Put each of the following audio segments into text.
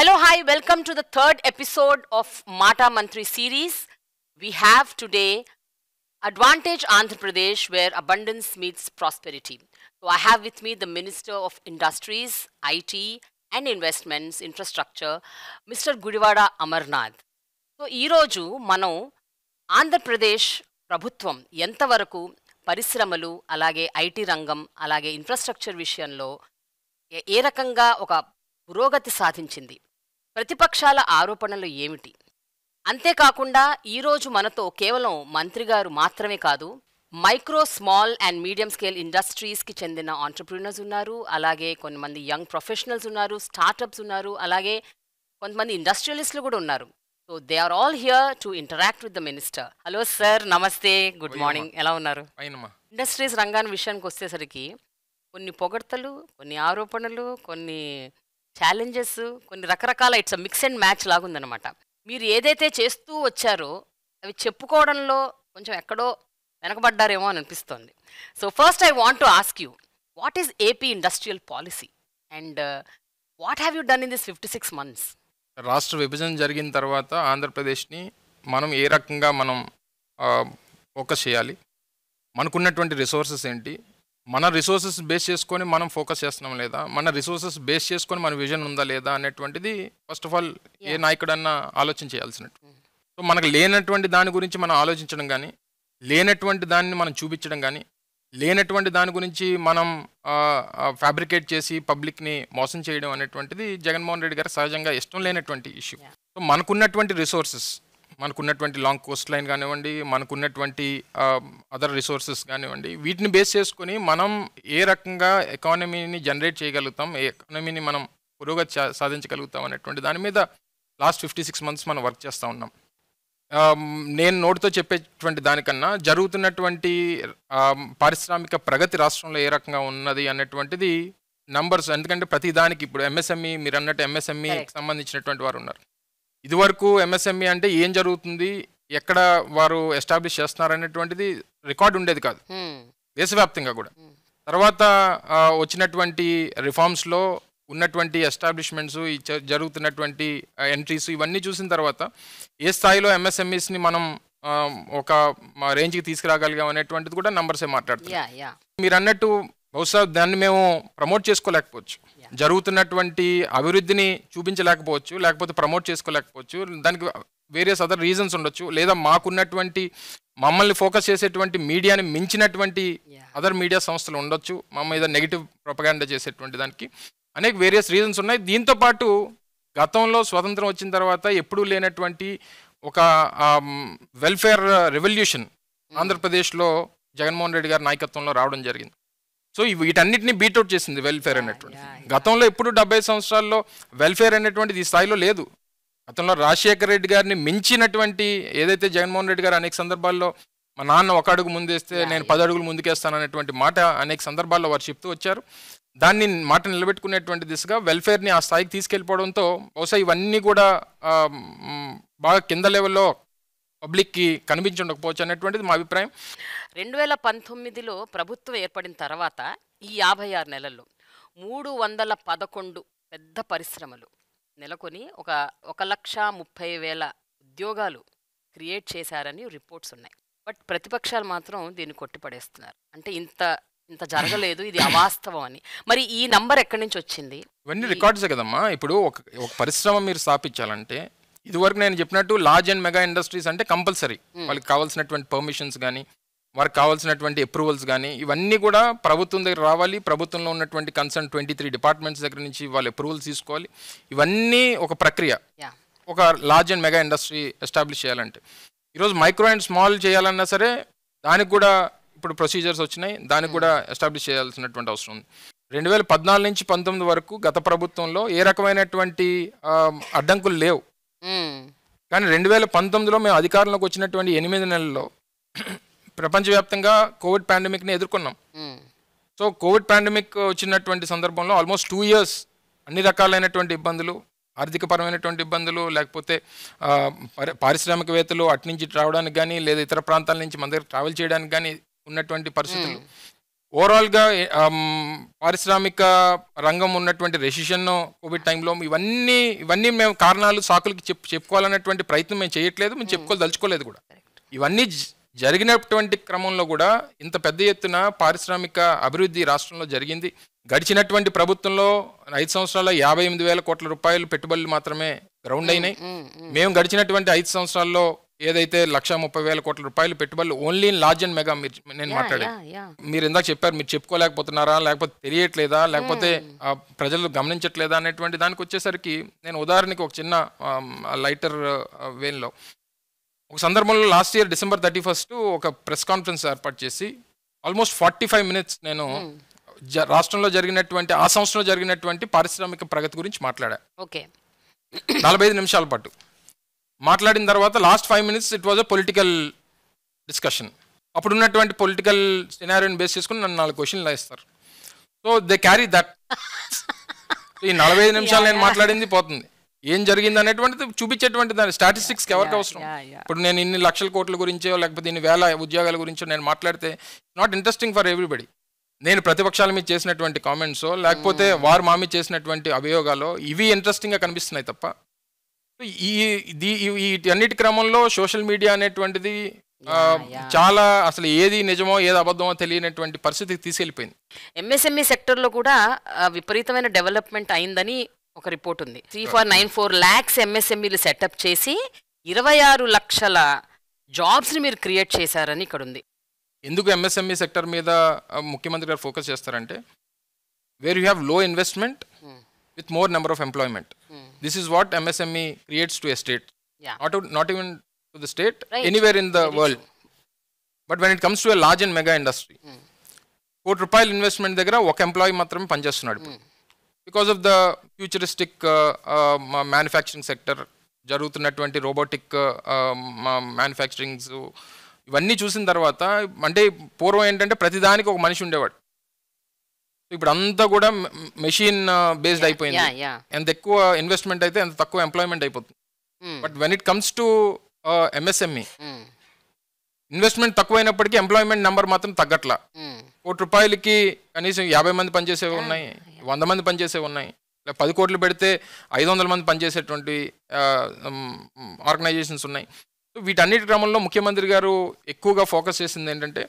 Hello, hi, welcome to the third episode of Mata Mantri series. We have today Advantage Andhra Pradesh where abundance meets prosperity. So I have with me the Minister of Industries, IT and Investments, Infrastructure, Mr. Gudivada Amarnath. So ఈరోజు మనం ఆంధ్రప్రదేశ్ ప్రభుత్వం ఎంతవరకు పరిశ్రమలు అలాగే IT రంగం అలాగే infrastructure విషయంలో ఏ రకంగా ఒక పురోగతి సాధించింది ప్రతిపక్షాల ఆరోపణలు ఏమిటి అంతేకాకుండా ఈరోజు మనతో కేవలం మంత్రి గారు మాత్రమే కాదు micro small and medium scale ఇండస్ట్రీస్కి చెందిన ఆంటర్ప్రీనర్స్ ఉన్నారు అలాగే కొంతమంది యంగ్ ప్రొఫెషనల్స్ ఉన్నారు స్టార్టప్స్ ఉన్నారు అలాగే కొంతమంది ఇండస్ట్రియలిస్టులు కూడా ఉన్నారు so they are all here to interact with the minister hello sir నమస్తే గుడ్ మార్నింగ్ ఎలా ఉన్నారు ఇండస్ట్రీస్ రంగాన్ని విషయానికి వచ్చేసరికి కొన్ని పొగడ్తలు కొన్ని ఆరోపణలు కొన్ని ఛాలెంజెస్ కొన్ని రకరకాల ఇట్స్ మిక్స్ అండ్ మ్యాచ్ లాగుందనమాట మీరు ఏదైతే చేస్తూ వచ్చారో అవి చెప్పుకోవడంలో కొంచెం ఎక్కడో వెనకబడ్డారేమో అని అనిపిస్తోంది so first I want to ask you what is AP industrial policy and what have you done in this fifty six months రాష్ట్ర విభజన జరిగిన తర్వాత ఆంధ్రప్రదేశ్ని మనం ఏ రకంగా మనం ఫోకస్ చేయాలి మనకున్నటువంటి రిసోర్సెస్ ఏంటి మన రిసోర్సెస్ బేస్ చేసుకొని మనం ఫోకస్ చేస్తున్నాం లేదా మన రిసోర్సెస్ బేస్ చేసుకొని మన విజన్ ఉందా లేదా అనేటువంటిది ఫస్ట్ ఆఫ్ ఆల్ ఏ నాయకుడన్నా ఆలోచన చేయాల్సినట్టు సో మనకు లేనటువంటి దాని గురించి మనం ఆలోచించడం కానీ లేనటువంటి దాన్ని మనం చూపించడం కానీ లేనటువంటి దాని గురించి మనం ఫ్యాబ్రికేట్ చేసి పబ్లిక్ని మోసం చేయడం అనేటువంటిది జగన్మోహన్ రెడ్డి గారు సహజంగా ఇష్టం లేనటువంటి ఇష్యూ సో మనకున్నటువంటి రిసోర్సెస్ మనకున్నటువంటి లాంగ్ కోస్ట్ లైన్ కానివ్వండి మనకున్నటువంటి అదర్ రిసోర్సెస్ కానివ్వండి వీటిని బేస్ చేసుకొని మనం ఏ రకంగా ఎకానమీని జనరేట్ చేయగలుగుతాం ఏ ఎకానమీని మనం పురోగతి సాధించగలుగుతాం అనేటువంటి దాని మీద లాస్ట్ ఫిఫ్టీ సిక్స్ మంత్స్ మనం వర్క్ చేస్తూ ఉన్నాం నేను నోటితో చెప్పేటువంటి దానికన్నా జరుగుతున్నటువంటి పారిశ్రామిక ప్రగతి రాష్ట్రంలో ఏ రకంగా ఉన్నది అన్నటువంటిది నంబర్స్ ఎందుకంటే ప్రతి దానికి ఇప్పుడు ఎంఎస్ఎంఈ e, మీరు అన్నట్టు ఎంఎస్ఎంఈకి e సంబంధించినటువంటి వారు ఉన్నారు ఇదివరకు ఎంఎస్ఎంఈ e అంటే ఏం జరుగుతుంది ఎక్కడ వారు ఎస్టాబ్లిష్ చేస్తున్నారు అనేటువంటిది రికార్డ్ ఉండేది కాదు దేశవ్యాప్తంగా కూడా తర్వాత వచ్చినటువంటి రిఫార్మ్స్లో ఉన్నటువంటి ఎస్టాబ్లిష్మెంట్స్ జరుగుతున్నటువంటి ఎంట్రీస్ ఇవన్నీ చూసిన తర్వాత ఏ స్థాయిలో ఎంఎస్ఎంఈస్ని మనం ఒక రేంజ్కి తీసుకురాగలిగాం అనేటువంటిది కూడా నంబర్సే మాట్లాడుతుంది మీరు అన్నట్టు బహుశా దాన్ని మేము ప్రమోట్ చేసుకోలేకపోవచ్చు జరుగుతున్నటువంటి అభివృద్ధిని చూపించలేకపోవచ్చు లేకపోతే ప్రమోట్ చేసుకోలేకపోవచ్చు దానికి వేరియస్ అదర్ రీజన్స్ ఉండొచ్చు లేదా మాకున్నటువంటి మమ్మల్ని ఫోకస్ చేసేటువంటి మీడియాని మించినటువంటి అదర్ మీడియా సంస్థలు ఉండొచ్చు మా మీద నెగిటివ్ ప్రొపగాండా చేసేటువంటి దానికి అనేక వేరియస్ రీజన్స్ ఉన్నాయి దీంతో పాటు గతంలో స్వతంత్రం వచ్చిన తర్వాత ఎప్పుడూ లేనటువంటి ఒక వెల్ఫేర్ um, రెవల్యూషన్ hmm. ఆంధ్రప్రదేశ్లో జగన్మోహన్ రెడ్డి గారి నాయకత్వంలో రావడం జరిగింది సో వీటన్నిటిని బీటౌట్ చేసింది వెల్ఫేర్ ah, అనేటువంటి గతంలో ఎప్పుడు డెబ్బై సంవత్సరాల్లో వెల్ఫేర్ అనేటువంటిది ఈ స్థాయిలో లేదు గతంలో రాజశేఖర రెడ్డి గారిని మించినటువంటి ఏదైతే జగన్మోహన్ రెడ్డి గారు అనేక సందర్భాల్లో మా నాన్న ఒక అడుగు ముందేస్తే నేను పది అడుగులు ముందుకేస్తాను అనేటువంటి మాట అనేక సందర్భాల్లో వారు చెప్తూ వచ్చారు దాన్ని మాట నిలబెట్టుకునేటువంటి దిశగా వెల్ఫేర్ని ఆ స్థాయికి తీసుకెళ్ళిపోవడంతో బహుశా ఇవన్నీ కూడా బాగా కింద లెవెల్లో పబ్లిక్కి కనిపించుండకపోవచ్చు అనేటువంటిది మా అభిప్రాయం రెండు వేల పంతొమ్మిదిలో ప్రభుత్వం ఏర్పడిన తర్వాత ఈ యాభై ఆరు నెలల్లో మూడు వందల పదకొండు పెద్ద పరిశ్రమలు నెలకొని ఒక ఒక లక్ష ముప్పై వేల ఉద్యోగాలు క్రియేట్ చేశారని రిపోర్ట్స్ ఉన్నాయి బట్ ప్రతిపక్షాలు మాత్రం దీన్ని కొట్టిపడేస్తున్నారు అంటే ఇంత ఇంత జరగలేదు ఇది అవాస్తవం అని మరి ఈ నంబర్ ఎక్కడి నుంచి వచ్చింది ఇవన్నీ రికార్డ్స్ కదమ్మా ఇప్పుడు ఒక ఒక పరిశ్రమ మీరు స్థాపించాలంటే ఇదివరకు నేను చెప్పినట్టు లార్జ్ అండ్ మెగా ఇండస్ట్రీస్ అంటే కంపల్సరీ hmm. వాళ్ళకి కావాల్సినటువంటి పర్మిషన్స్ కానీ వారికి కావాల్సినటువంటి అప్రూవల్స్ కానీ ఇవన్నీ కూడా ప్రభుత్వం దగ్గర రావాలి ప్రభుత్వంలో ఉన్నటువంటి కన్సర్న్ ట్వంటీ త్రీ డిపార్ట్మెంట్స్ దగ్గర నుంచి వాళ్ళు అప్రూవల్స్ తీసుకోవాలి ఇవన్నీ ఒక ప్రక్రియ ఒక large and mega industry establish చేయాలంటే ఈరోజు మైక్రో అండ్ స్మాల్ చేయాలన్నా సరే దానికి కూడా ఇప్పుడు ప్రొసీజర్స్ వచ్చినాయి దానికి కూడా ఎస్టాబ్లిష్ hmm. చేయాల్సినటువంటి అవసరం ఉంది రెండు వేల పద్నాలుగు నుంచి పంతొమ్మిది వరకు గత ప్రభుత్వంలో ఏ రకమైనటువంటి అడ్డంకులు లేవు కానీ రెండు వేల పంతొమ్మిదిలో మేము అధికారంలోకి వచ్చినటువంటి ఎనిమిది నెలల్లో ప్రపంచవ్యాప్తంగా కోవిడ్ పాండమిక్ని ఎదుర్కొన్నాం సో కోవిడ్ పాండమిక్ వచ్చినటువంటి సందర్భంలో ఆల్మోస్ట్ టూ ఇయర్స్ అన్ని రకాలైనటువంటి ఇబ్బందులు ఆర్థికపరమైనటువంటి ఇబ్బందులు లేకపోతే పారిశ్రామికవేత్తలు అటు నుంచి రావడానికి కానీ లేదా ఇతర ప్రాంతాల నుంచి మన దగ్గర ట్రావెల్ చేయడానికి కానీ ఉన్నటువంటి పరిస్థితులు ఓవరాల్గా పారిశ్రామిక రంగం ఉన్నటువంటి రెసిషన్ను కోవిడ్ టైంలో ఇవన్నీ ఇవన్నీ మేము కారణాలు సాకులకి చెప్పు చెప్పుకోవాలన్నటువంటి ప్రయత్నం మేము చేయట్లేదు మేము hmm. చెప్పుకోవాలి దలుచుకోలేదు కూడా ఇవన్నీ జరిగినటువంటి క్రమంలో కూడా ఇంత పెద్ద ఎత్తున పారిశ్రామిక అభివృద్ధి రాష్ట్రంలో జరిగింది గడిచినటువంటి ప్రభుత్వంలో ఐదు సంవత్సరాల యాభై ఎనిమిది వేల కోట్ల రూపాయలు పెట్టుబడులు మాత్రమే గ్రౌండ్ hmm, అయినాయి hmm, మేము గడిచినటువంటి ఐదు సంవత్సరాల్లో ఏదైతే లక్ష ముప్పై వేల కోట్ల రూపాయలు పెట్టుబడులు only in large and mega మీరు నేను మాట్లాడే మీరు ఇందాక చెప్పారు మీరు చెప్పుకోలేకపోతున్నారా లేకపోతే తెలియట్లేదా లేకపోతే ప్రజలు గమనించట్లేదా అనేటువంటి దానికి వచ్చేసరికి నేను ఉదాహరణకి ఒక చిన్న లైటర్ వేన్లో ఒక సందర్భంలో last year December thirty first ఒక ప్రెస్ కాన్ఫరెన్స్ ఏర్పాటు చేసి ఆల్మోస్ట్ ఫార్టీ ఫైవ్ మినిట్స్ నేను రాష్ట్రంలో జరిగినటువంటి ఆ సంవత్సరంలో జరిగినటువంటి పారిశ్రామిక ప్రగతి గురించి మాట్లాడా నలభై ఐదు నిమిషాల పాటు మాట్లాడిన తర్వాత last five minutes it was a political discussion అప్పుడు ఉన్నటువంటి పొలిటికల్ సినారియోని బేస్ చేసుకుని నన్ను నాలుగు క్వశ్చన్లు ఇస్తారు సో దే క్యారీ దట్ ఈ నలభై ఐదు నిమిషాలు నేను మాట్లాడింది పోతుంది ఏం జరిగింది అనేటువంటిది చూపించేటువంటి దాని స్టాటిస్టిక్స్ ఎవరికి అవసరం ఇప్పుడు నేను ఇన్ని లక్షల కోట్ల గురించో లేకపోతే ఇన్ని వేల ఉద్యోగాల గురించో నేను మాట్లాడితే నాట్ ఇంట్రెస్టింగ్ ఫర్ ఎవ్రీబడి నేను ప్రతిపక్షాల మీద చేసినటువంటి కామెంట్స్ లేకపోతే hmm. వారు మా మీద చేసినటువంటి అభియోగాలు ఇవి ఇంట్రెస్టింగ్గా కనిపిస్తున్నాయి తప్ప ఈ అన్నిటి క్రమంలో సోషల్ మీడియా అనేటువంటిది చాలా అసలు ఏది నిజమో ఏది అబద్ధమో తెలియనటువంటి పరిస్థితికి తీసుకెళ్ళిపోయింది ఎంఎస్ఎంఈ లో కూడా విపరీతమైన డెవలప్మెంట్ అయిందని ఒక రిపోర్ట్ ఉంది three four nine four lakhs ఎంఎస్ఎంఈలు సెటప్ చేసి ఇరవై ఆరు లక్షల జాబ్స్ని మీరు క్రియేట్ చేశారని ఇక్కడ ఉంది ఎందుకు ఎంఎస్ఎంఈ సెక్టర్ మీద ముఖ్యమంత్రి గారు ఫోకస్ చేస్తారంటే where you have low investment with more number of employment. Mm. This is what MSME creates to a state. Yeah. Not, to, not even to the state, right. But when it comes to a large and mega industry కోటి రూపాయల investment దగ్గర ఒక employee మాత్రమే పనిచేస్తున్నాడు because of the futuristic manufacturing sector జరుగుతున్నటువంటి robotic uh, uh, manufacturings ఇవన్నీ చూసిన తర్వాత అంటే పూర్వం ఏంటంటే ప్రతిదానికి ఒక మనిషి ఉండేవాడు ఇప్పుడు అంతా కూడా మెషిన్ బేస్డ్ uh, అయిపోయింది ఎంత ఎక్కువ ఇన్వెస్ట్మెంట్ అయితే ఎంత తక్కువ ఎంప్లాయ్మెంట్ అయిపోతుంది but when it comes to MSME investment తక్కువైనప్పటికీ ఎంప్లాయ్మెంట్ నెంబర్ మాత్రం తగ్గట్లా hmm. కోటి రూపాయలకి కనీసం యాభై మంది పనిచేసేవి ఉన్నాయి వంద మంది పనిచేసేవి ఉన్నాయి పది కోట్లు పెడితే ఐదు వందల మంది పనిచేసేటువంటి ఆర్గనైజేషన్స్ ఉన్నాయి వీటన్నిటి క్రమంలో ముఖ్యమంత్రి గారు ఎక్కువగా ఫోకస్ చేసింది ఏంటంటే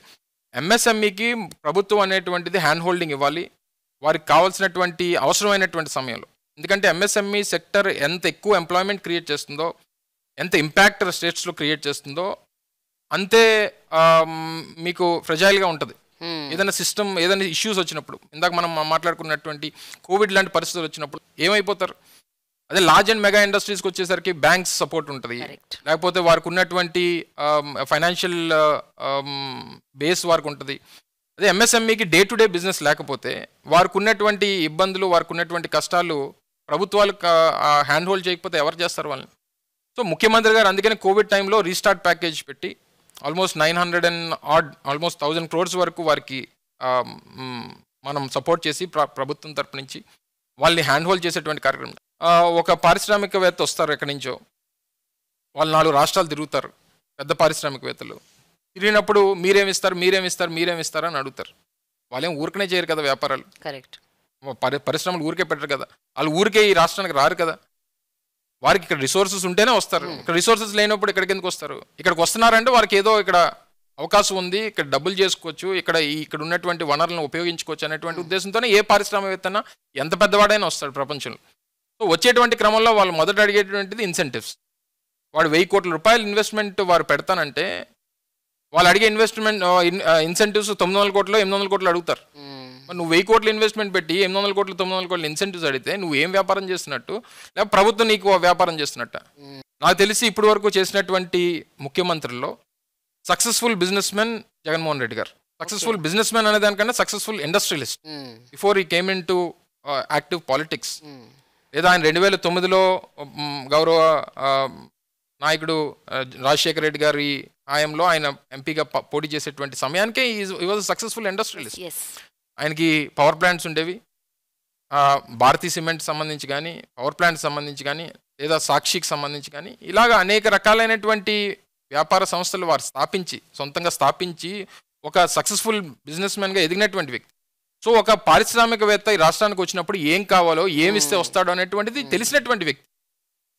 ఎంఎస్ఎంఈకి e ప్రభుత్వం అనేటువంటిది హ్యాండ్ హోల్డింగ్ ఇవ్వాలి వారికి కావాల్సినటువంటి అవసరమైనటువంటి సమయంలో ఎందుకంటే ఎంఎస్ఎంఈ సెక్టర్ e ఎంత ఎక్కువ ఎంప్లాయ్మెంట్ క్రియేట్ చేస్తుందో ఎంత ఇంపాక్ట్ స్టేట్స్లో క్రియేట్ చేస్తుందో అంతే మీకు ఫ్రెజైల్గా ఉంటుంది hmm. ఏదైనా సిస్టమ్ ఏదైనా ఇష్యూస్ వచ్చినప్పుడు ఇందాక మనం మాట్లాడుకున్నటువంటి కోవిడ్ లాంటి పరిస్థితులు వచ్చినప్పుడు ఏమైపోతారు అదే లార్జ్ అండ్ మెగా ఇండస్ట్రీస్కి వచ్చేసరికి బ్యాంక్స్ సపోర్ట్ ఉంటుంది లేకపోతే వారికి ఉన్నటువంటి financial um, base uh, um, వారికి ఉంటుంది అదే ఎంఎస్ఎంఈకి డే టు డే బిజినెస్ లేకపోతే వారికి ఉన్నటువంటి ఇబ్బందులు వారికి ఉన్నటువంటి కష్టాలు ప్రభుత్వాలు హ్యాండ్ uh, హోల్డ్ చేయకపోతే ఎవరు చేస్తారు వాళ్ళని సో ముఖ్యమంత్రి గారు అందుకని కోవిడ్ టైంలో రీస్టార్ట్ ప్యాకేజ్ పెట్టి almost nine hundred and odd almost thousand crores వరకు వారికి um, మనం సపోర్ట్ చేసి ప్రభుత్వం తరపు నుంచి వాళ్ళని హ్యాండ్ హోల్డ్ చేసేటువంటి కార్యక్రమం ఒక పారిశ్రామికవేత్త వస్తారు ఎక్కడి నుంచో వాళ్ళు నాలుగు రాష్ట్రాలు తిరుగుతారు పెద్ద పారిశ్రామికవేత్తలు తిరిగినప్పుడు మీరేమిస్తారు మీరేమిస్తారు మీరేమిస్తారు అని అడుగుతారు వాళ్ళేం ఊరికనే చేయరు కదా వ్యాపారాలు కరెక్ట్ పరి పరిశ్రమలు ఊరికే పెట్టరు కదా వాళ్ళు ఊరికే ఈ రాష్ట్రానికి రారు కదా వారికి ఇక్కడ రిసోర్సెస్ ఉంటేనే వస్తారు ఇక్కడ రిసోర్సెస్ లేనప్పుడు ఇక్కడికి ఎందుకు వస్తారు ఇక్కడికి వస్తున్నారంటే వారికి ఏదో ఇక్కడ అవకాశం ఉంది ఇక్కడ డబ్బులు చేసుకోవచ్చు ఇక్కడ ఇక్కడ ఉన్నటువంటి వనరులను ఉపయోగించుకోవచ్చు అనేటువంటి ఉద్దేశంతోనే ఏ పారిశ్రామికవేత్తన ఎంత పెద్దవాడైనా వస్తాడు ప్రపంచంలో సో వచ్చేటువంటి క్రమంలో వాళ్ళు మొదట అడిగేటువంటిది ఇన్సెంటివ్స్ వాడు వెయ్యి కోట్ల రూపాయలు ఇన్వెస్ట్మెంట్ వారు పెడతానంటే వాళ్ళు అడిగే ఇన్వెస్ట్మెంట్ ఇన్సెంటివ్స్ తొమ్మిది వందల కోట్లు ఎనిమిది వందల కోట్లు అడుగుతారు నువ్వు వెయ్యి కోట్ల ఇన్వెస్ట్మెంట్ పెట్టి ఎనిమిది వందల కోట్లు తొమ్మిది వందల కోట్లు ఇన్సెంటివ్స్ అడిగితే నువ్వు ఏం వ్యాపారం చేస్తున్నట్టు లేదా ప్రభుత్వం నీకు వ్యాపారం చేస్తున్నట్ట నాకు తెలిసి ఇప్పటి వరకు చేసినటువంటి ముఖ్యమంత్రుల్లో successful businessmen Jaganmohan Reddy గారు సక్సెస్ఫుల్ బిజినెస్ మెన్ అనే దానికన్నా successful industrialist before he came into active politics లేదా ఆయన రెండు వేల తొమ్మిదిలో గౌరవ నాయకుడు రాజశేఖర రెడ్డి గారి హాయంలో ఆయన ఎంపీగా పోటీ చేసేటువంటి సమయానికే ఈ వాజ్ సక్సెస్ఫుల్ ఇండస్ట్రియలిస్ట్ ఆయనకి పవర్ ప్లాంట్స్ ఉండేవి భారతీ సిమెంట్ సంబంధించి కానీ పవర్ ప్లాంట్ సంబంధించి కానీ లేదా సాక్షికి సంబంధించి కానీ ఇలాగ అనేక రకాలైనటువంటి వ్యాపార సంస్థలు వారు స్థాపించి సొంతంగా స్థాపించి ఒక సక్సెస్ఫుల్ బిజినెస్ మ్యాన్గా ఎదిగినటువంటి వ్యక్తి సో ఒక పారిశ్రామికవేత్త ఈ రాష్ట్రానికి వచ్చినప్పుడు ఏం కావాలో ఏమిస్తే hmm. వస్తాడో అనేటువంటిది hmm. తెలిసినటువంటి వ్యక్తి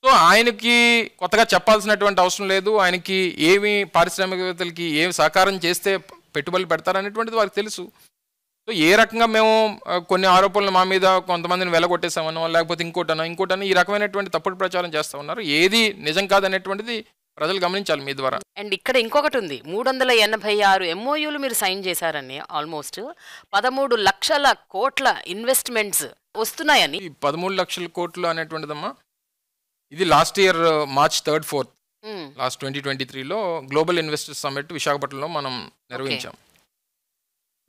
సో ఆయనకి కొత్తగా చెప్పాల్సినటువంటి అవసరం లేదు ఆయనకి ఏమి పారిశ్రామికవేత్తలకి ఏమి సహకారం చేస్తే పెట్టుబడులు పెడతారనేటువంటిది వారికి తెలుసు సో ఏ రకంగా మేము కొన్ని ఆరోపణలు మా మీద కొంతమందిని వెలగొట్టేసామనో లేకపోతే ఇంకోటనో ఇంకోటనో ఈ రకమైనటువంటి తప్పుడు ప్రచారం చేస్తూ ఉన్నారు ఏది నిజం కాదనేటువంటిది ప్రజలు గమనించాలి మీ ద్వారా అండ్ ఇక్కడ ఇంకొకటి ఉంది మూడు వందల ఎనభై ఆరు ఎంఓయూలు మీరు సైన్ చేశారని ఆల్మోస్ట్ పదమూడు లక్షల కోట్ల ఇన్వెస్ట్మెంట్స్ వస్తున్నాయని పదమూడు లక్షల కోట్లు అనేటువంటిదమ్మా ఇది last year uh, March third fourth hmm. Last twenty twenty త్రీలో గ్లోబల్ ఇన్వెస్టర్స్ సమ్మిట్ విశాఖపట్నంలో మనం నిర్వహించాం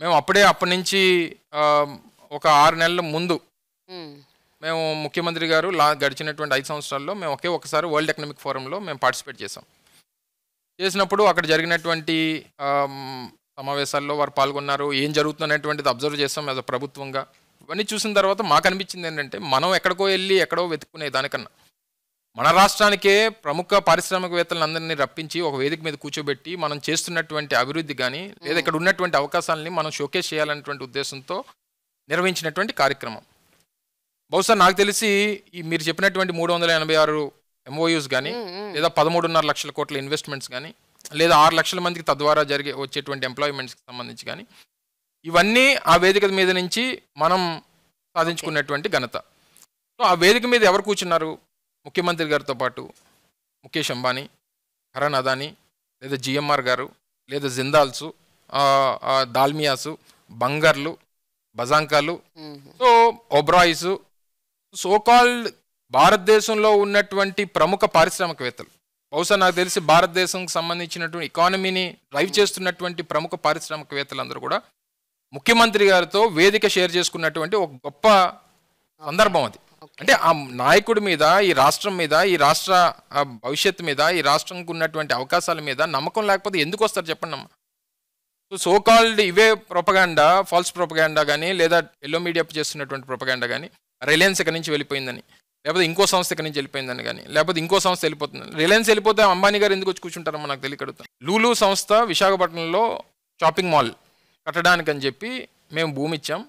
మేము అప్పుడే అప్పటి నుంచి uh, ఒక ఆరు నెలల ముందు hmm. మేము ముఖ్యమంత్రి గారు లా గడిచినటువంటి ఐదు సంవత్సరాల్లో మేము ఒకే ఒకసారి వరల్డ్ ఎకనామిక్ ఫోరంలో మేము పార్టిసిపేట్ చేసాం చేసినప్పుడు అక్కడ జరిగినటువంటి సమావేశాల్లో వారు పాల్గొన్నారు ఏం జరుగుతుందనేటువంటిది అబ్జర్వ్ చేస్తాం యాజ్ ప్రభుత్వంగా ఇవన్నీ చూసిన తర్వాత మాకు అనిపించింది ఏంటంటే మనం ఎక్కడికో వెళ్ళి ఎక్కడో వెతుక్కునే దానికన్నా మన రాష్ట్రానికే ప్రముఖ అందరినీ రప్పించి ఒక వేదిక మీద కూర్చోబెట్టి మనం చేస్తున్నటువంటి అభివృద్ధి కానీ లేదా ఇక్కడ ఉన్నటువంటి అవకాశాలని మనం షోకేస్ చేయాలనేటువంటి ఉద్దేశంతో నిర్వహించినటువంటి కార్యక్రమం బహుశా నాకు తెలిసి ఈ మీరు చెప్పినటువంటి మూడు వందల ఎనభై ఆరు ఎంఓయూస్ కానీ లేదా పదమూడున్నర లక్షల కోట్ల ఇన్వెస్ట్మెంట్స్ కానీ లేదా ఆరు లక్షల మందికి తద్వారా జరిగే వచ్చేటువంటి ఎంప్లాయ్మెంట్స్కి సంబంధించి కానీ ఇవన్నీ ఆ వేదిక మీద నుంచి మనం సాధించుకున్నటువంటి ఘనత సో ఆ వేదిక మీద ఎవరు కూర్చున్నారు ముఖ్యమంత్రి గారితో పాటు ముఖేష్ అంబానీ కరణ్ అదానీ లేదా జిఎంఆర్ గారు లేదా జిందాల్సు దాల్మియాసు బంగర్లు బజాంకాలు సో ఒబ్రాయిసు సోకాల్డ్ భారతదేశంలో ఉన్నటువంటి ప్రముఖ పారిశ్రామికవేత్తలు బహుశా నాకు తెలిసి భారతదేశంకి సంబంధించినటువంటి ఎకానమీని డ్రైవ్ చేస్తున్నటువంటి ప్రముఖ పారిశ్రామికవేత్తలు అందరూ కూడా ముఖ్యమంత్రి గారితో వేదిక షేర్ చేసుకున్నటువంటి ఒక గొప్ప సందర్భం అది అంటే ఆ నాయకుడి మీద ఈ రాష్ట్రం మీద ఈ రాష్ట్ర భవిష్యత్తు మీద ఈ రాష్ట్రంకు ఉన్నటువంటి అవకాశాల మీద నమ్మకం లేకపోతే ఎందుకు వస్తారు చెప్పండి అమ్మా సో సోకాల్డ్ ఇవే ప్రొపగాండా ఫాల్స్ ప్రొపగాండా కానీ లేదా ఎల్లో మీడియా చేస్తున్నటువంటి ప్రొపగాండా కానీ రిలయన్స్ ఇక్కడి నుంచి వెళ్ళిపోయిందని లేకపోతే ఇంకో సంస్థ ఇక్కడి నుంచి వెళ్ళిపోయిందని కానీ లేకపోతే ఇంకో సంస్థ వెళ్ళిపోతుంది రిలయన్స్ వెళ్ళిపోతే అంబానీ గారు ఎందుకు వచ్చి కూర్చుంటారో నాకు తెలియకడుగుతాం లూలు సంస్థ విశాఖపట్నంలో షాపింగ్ మాల్ కట్టడానికి అని చెప్పి మేము భూమి ఇచ్చాం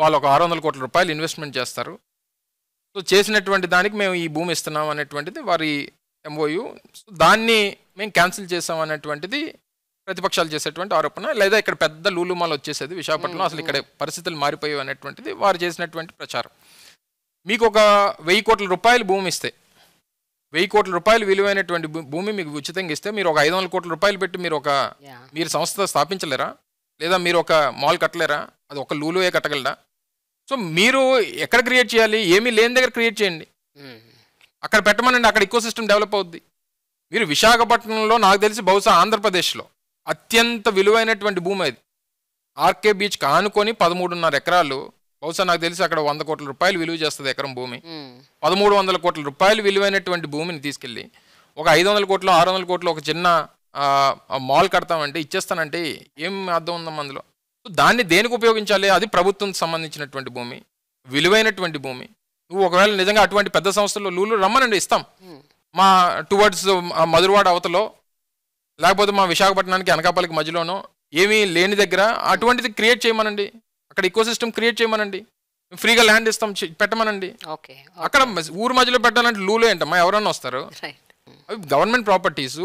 వాళ్ళు ఒక ఆరు వందల కోట్ల రూపాయలు ఇన్వెస్ట్మెంట్ చేస్తారు సో చేసినటువంటి దానికి మేము ఈ భూమి ఇస్తున్నాం అనేటువంటిది వారి ఎంఓయు దాన్ని మేము క్యాన్సిల్ చేసాం అనేటువంటిది ప్రతిపక్షాలు చేసేటువంటి ఆరోపణ లేదా ఇక్కడ పెద్ద లూలుమాలు వచ్చేసేది విశాఖపట్నం అసలు ఇక్కడ పరిస్థితులు మారిపోయాయి అనేటువంటిది వారు చేసినటువంటి ప్రచారం మీకు ఒక వెయ్యి కోట్ల రూపాయలు భూమి ఇస్తే వెయ్యి కోట్ల రూపాయలు విలువైనటువంటి భూమి మీకు ఉచితంగా ఇస్తే మీరు ఒక ఐదు వందల కోట్ల రూపాయలు పెట్టి మీరు ఒక మీరు సంస్థ స్థాపించలేరా లేదా మీరు ఒక మాల్ కట్టలేరా అది ఒక లూలువే కట్టగలరా సో మీరు ఎక్కడ క్రియేట్ చేయాలి ఏమీ లేని దగ్గర క్రియేట్ చేయండి అక్కడ పెట్టమనండి అక్కడ ఇకో డెవలప్ అవుద్ది మీరు విశాఖపట్నంలో నాకు తెలిసి బహుశా ఆంధ్రప్రదేశ్లో అత్యంత విలువైనటువంటి భూమి అది ఆర్కే బీచ్ కానుకొని పదమూడున్నర ఎకరాలు బహుశా నాకు తెలిసి అక్కడ వంద కోట్ల రూపాయలు విలువ చేస్తుంది ఎకరం భూమి పదమూడు వందల కోట్ల రూపాయలు విలువైనటువంటి భూమిని తీసుకెళ్ళి ఒక ఐదు వందల కోట్లు ఆరు వందల కోట్లు ఒక చిన్న మాల్ కడతామంటే ఇచ్చేస్తానంటే ఏం అర్థం ఉందమ్మా అందులో దాన్ని దేనికి ఉపయోగించాలి అది ప్రభుత్వం సంబంధించినటువంటి భూమి విలువైనటువంటి భూమి నువ్వు ఒకవేళ నిజంగా అటువంటి పెద్ద సంస్థల్లో లూలు రమ్మనండి ఇస్తాం మా టువర్డ్స్ మధురవాడ అవతలో లేకపోతే మా విశాఖపట్నానికి అనకాపల్లికి మధ్యలోనో ఏమీ లేని దగ్గర అటువంటిది క్రియేట్ చేయమనండి అక్కడ ఇకో సిస్టమ్ క్రియేట్ చేయమనండి ఫ్రీగా ల్యాండ్ ఇస్తాం పెట్టమనండి అక్కడ ఊరు మధ్యలో పెట్టాలంటే లూలే మా ఎవరన్నా వస్తారు అవి గవర్నమెంట్ ప్రాపర్టీస్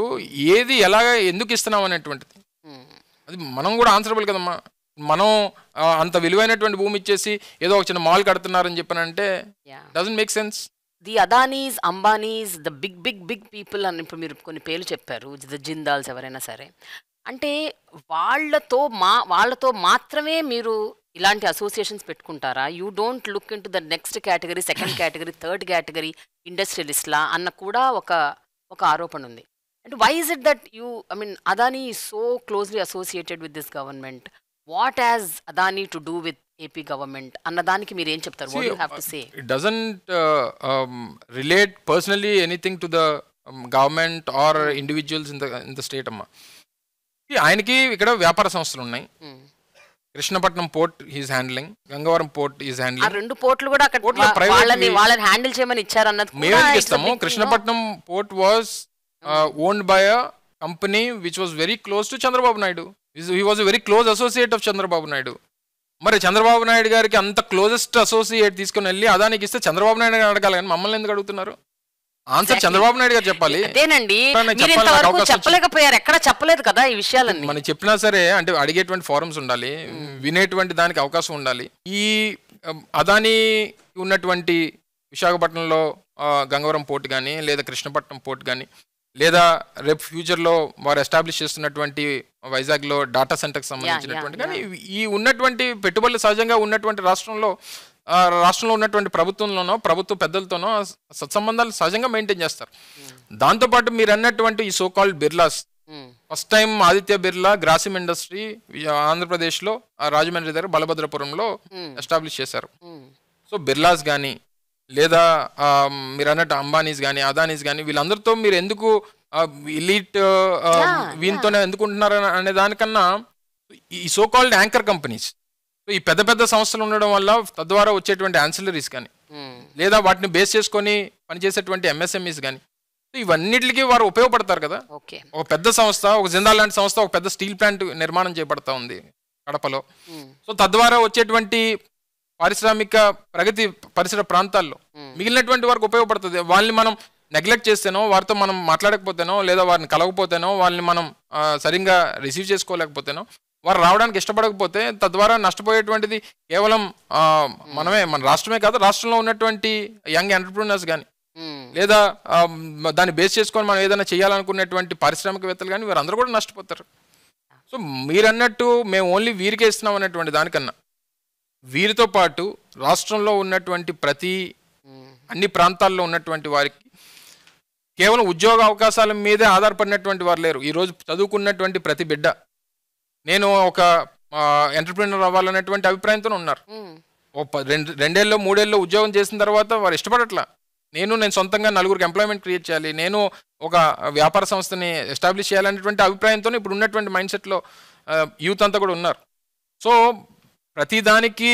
ఏది ఎలాగ ఎందుకు ఇస్తున్నాం అనేటువంటిది hmm. అది మనం కూడా ఆన్సరబుల్ కదమ్మా మనం అంత విలువైనటువంటి భూమి ఇచ్చేసి ఏదో ఒక చిన్న మాల్ కడుతున్నారని చెప్పనంటే doesn't make sense the Adanis Ambanis the big big big people అని ఇప్పుడు మీరు కొన్ని పేర్లు చెప్పారు ద జిందాల్స్ ఎవరైనా సరే అంటే వాళ్ళతో మా వాళ్ళతో మాత్రమే మీరు ఇలాంటి అసోసియేషన్స్ పెట్టుకుంటారా you don't look into the next category second category third category ఇండస్ట్రియలిస్ట్లా అన్న కూడా ఒక ఒక ఆరోపణ ఉంది and why is it that you I mean Adani so closely associated with this government what has Adani to do with AP government దానికి మీరు ఏం చెప్తారు what you have to say it doesn't relate personally anything to the government or individuals in the in the state అమ్మా ఆయనకి ఇక్కడ వ్యాపార సంస్థలు ఉన్నాయి hmm. Krishnapatnam port is handling Gangavaram port is handling రెండు పోర్ట్లు కూడా అక్కడ వాళ్ళని వాళ్ళని హ్యాండిల్ చేయమని ఇచ్చారు అన్నది మేము ఇస్తాము Krishnapatnam port was owned by a company which was very close to Chandrababu Naidu he was very close associate of Chandrababu Naidu మరి చంద్రబాబు నాయుడు గారికి అంత క్లోజెస్ట్ అసోసియేట్ తీసుకుని వెళ్ళి అదానికి ఇస్తే చంద్రబాబు నాయుడు గారు అడగాలి కానీ మమ్మల్ని ఎందుకు అడుగుతున్నారు ఆన్సర్ చంద్రబాబు నాయుడు గారు చెప్పాలి అదేనండి చెప్పలేకపోయారు ఎక్కడ చెప్పలేదు కదా ఈ విషయాలన్నీ మనం చెప్పినా సరే అంటే అడిగేటువంటి ఫారమ్స్ ఉండాలి వినేటువంటి దానికి అవకాశం ఉండాలి ఈ అదాని ఉన్నటువంటి విశాఖపట్నంలో గంగవరం పోర్టు కానీ లేదా కృష్ణపట్నం పోర్టు కానీ లేదా రేపు ఫ్యూచర్లో వారు ఎస్టాబ్లిష్ చేస్తున్నటువంటి వైజాగ్లో డేటా సెంటర్కి సంబంధించినటువంటి కానీ ఈ ఉన్నటువంటి పెట్టుబడులు సహజంగా ఉన్నటువంటి రాష్ట్రంలో రాష్ట్రంలో ఉన్నటువంటి ప్రభుత్వంలోనో ప్రభుత్వ పెద్దలతోనో సత్సంబంధాలు సహజంగా మెయింటైన్ చేస్తారు hmm. దాంతోపాటు మీరు అన్నటువంటి ఈ so called Birlas first hmm. Time Aditya Birla Grasim industry ఆంధ్రప్రదేశ్లో రాజమండ్రి దగ్గర బలభద్రపురంలో ఎస్టాబ్లిష్ hmm. చేశారు సో బిర్లాస్ కానీ లేదా మీరు అన్నట్టు అంబానీస్ కానీ అదానీస్ కానీ వీళ్ళందరితో మీరు ఎందుకు ఇలీట్ ఎందుకు ఎందుకుంటున్నారు అనే దానికన్నా ఈ సో కాల్డ్ యాంకర్ కంపెనీస్ ఈ పెద్ద పెద్ద సంస్థలు ఉండడం వల్ల తద్వారా వచ్చేటువంటి ఆన్సిలరీస్ కానీ లేదా వాటిని బేస్ చేసుకొని పనిచేసేటువంటి ఎంఎస్ఎంఈస్ కానీ ఇవన్నిటికీ వారు ఉపయోగపడతారు కదా ఒక పెద్ద సంస్థ ఒక జిందాల్ లాంటి సంస్థ ఒక పెద్ద స్టీల్ ప్లాంట్ నిర్మాణం చేపడతా ఉంది కడపలో సో తద్వారా వచ్చేటువంటి పారిశ్రామిక ప్రగతి పరిసర ప్రాంతాల్లో మిగిలినటువంటి వారికి ఉపయోగపడుతుంది వాళ్ళని మనం నెగ్లెక్ట్ చేస్తేనో వారితో మనం మాట్లాడకపోతేనో లేదా వారిని కలవకపోతేనో వాళ్ళని మనం సరిగ్గా రిసీవ్ చేసుకోలేకపోతేనో వారు రావడానికి ఇష్టపడకపోతే తద్వారా నష్టపోయేటువంటిది కేవలం మనమే మన రాష్ట్రమే కాదు రాష్ట్రంలో ఉన్నటువంటి యంగ్ ఎంటర్ప్రీనర్స్ కానీ లేదా దాన్ని బేస్ చేసుకొని మనం ఏదైనా చేయాలనుకునేటువంటి పారిశ్రామికవేత్తలు కానీ వీరందరూ కూడా నష్టపోతారు సో మీరన్నట్టు మేము ఓన్లీ వీరికే ఇస్తున్నాం అనేటువంటి దానికన్నా వీరితో పాటు రాష్ట్రంలో ఉన్నటువంటి ప్రతి అన్ని ప్రాంతాల్లో ఉన్నటువంటి వారికి కేవలం ఉద్యోగ అవకాశాల మీదే ఆధారపడినటువంటి వారు లేరు ఈరోజు చదువుకున్నటువంటి ప్రతి బిడ్డ నేను ఒక ఎంటర్ప్రీనర్ అవ్వాలనేటువంటి అభిప్రాయంతో ఉన్నారు రెండు రెండేళ్ళు మూడేళ్ళు ఉద్యోగం చేసిన తర్వాత వారు ఇష్టపడట్లా నేను నేను సొంతంగా నలుగురికి ఎంప్లాయ్మెంట్ క్రియేట్ చేయాలి నేను ఒక వ్యాపార సంస్థని ఎస్టాబ్లిష్ చేయాలనేటువంటి అభిప్రాయంతో ఇప్పుడు ఉన్నటువంటి మైండ్ సెట్లో యూత్ అంతా కూడా ఉన్నారు సో ప్రతిదానికి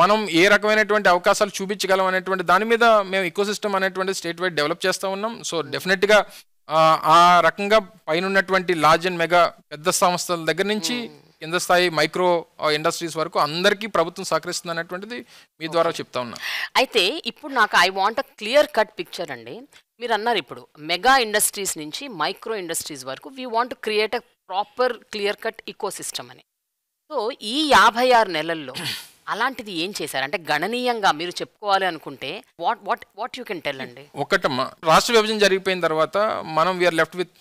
మనం ఏ రకమైనటువంటి అవకాశాలు చూపించగలం అనేటువంటి దాని మీద మేము ఇకో సిస్టమ్ అనేటువంటి స్టేట్ వైడ్ డెవలప్ చేస్తూ ఉన్నాం సో డెఫినెట్గా ఆ రకంగా పైన ఉన్నటువంటి లార్జ్ అండ్ మెగా పెద్ద సంస్థల దగ్గర నుంచి hmm. కింద స్థాయి మైక్రో ఇండస్ట్రీస్ వరకు అందరికీ ప్రభుత్వం సహకరిస్తుంది అనేటువంటిది మీ ద్వారా చెప్తా ఉన్నా అయితే ఇప్పుడు నాకు I want a clear cut picture అండి మీరు అన్నారు ఇప్పుడు మెగా ఇండస్ట్రీస్ నుంచి మైక్రో ఇండస్ట్రీస్ వరకు we want create a proper clear cut ecosystem అని సో ఈ యాభై ఆరు నెలల్లో అలాంటిది ఏం చేశారు అంటే గణనీయంగా మీరు చెప్పుకోవాలి అనుకుంటే what what what you can tell అండి ఒకటమ్మా రాష్ట్ర విభజన జరిగిపోయిన తర్వాత మనం వీఆర్ లెఫ్ట్ విత్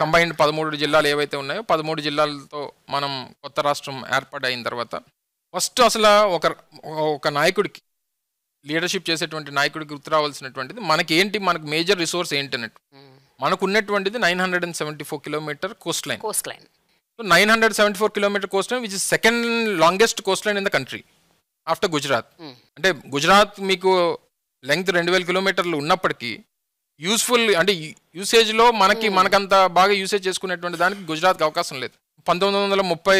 కంబైన్డ్ పదమూడు జిల్లాలు ఏవైతే ఉన్నాయో పదమూడు జిల్లాలతో మనం కొత్త రాష్ట్రం అయిన తర్వాత ఫస్ట్ అసలు ఒక ఒక నాయకుడికి లీడర్షిప్ చేసేటువంటి నాయకుడికి గుర్తు రావాల్సినటువంటిది మనకేంటి మనకు మేజర్ రిసోర్స్ ఏంటి అన్నట్టు మనకు ఉన్నటువంటిది nine hundred and seventy four kilometer coastline coastline kilometer coastline which is second longest coastline in the country after Gujarat అంటే గుజరాత్ మీకు లెంగ్త్ రెండు వేల కిలోమీటర్లు ఉన్నప్పటికీ యూస్ఫుల్ అంటే యూసేజ్లో మనకి hmm. మనకంత బాగా యూసేజ్ చేసుకునేటువంటి దానికి గుజరాత్కి అవకాశం లేదు పంతొమ్మిది వందల ముప్పై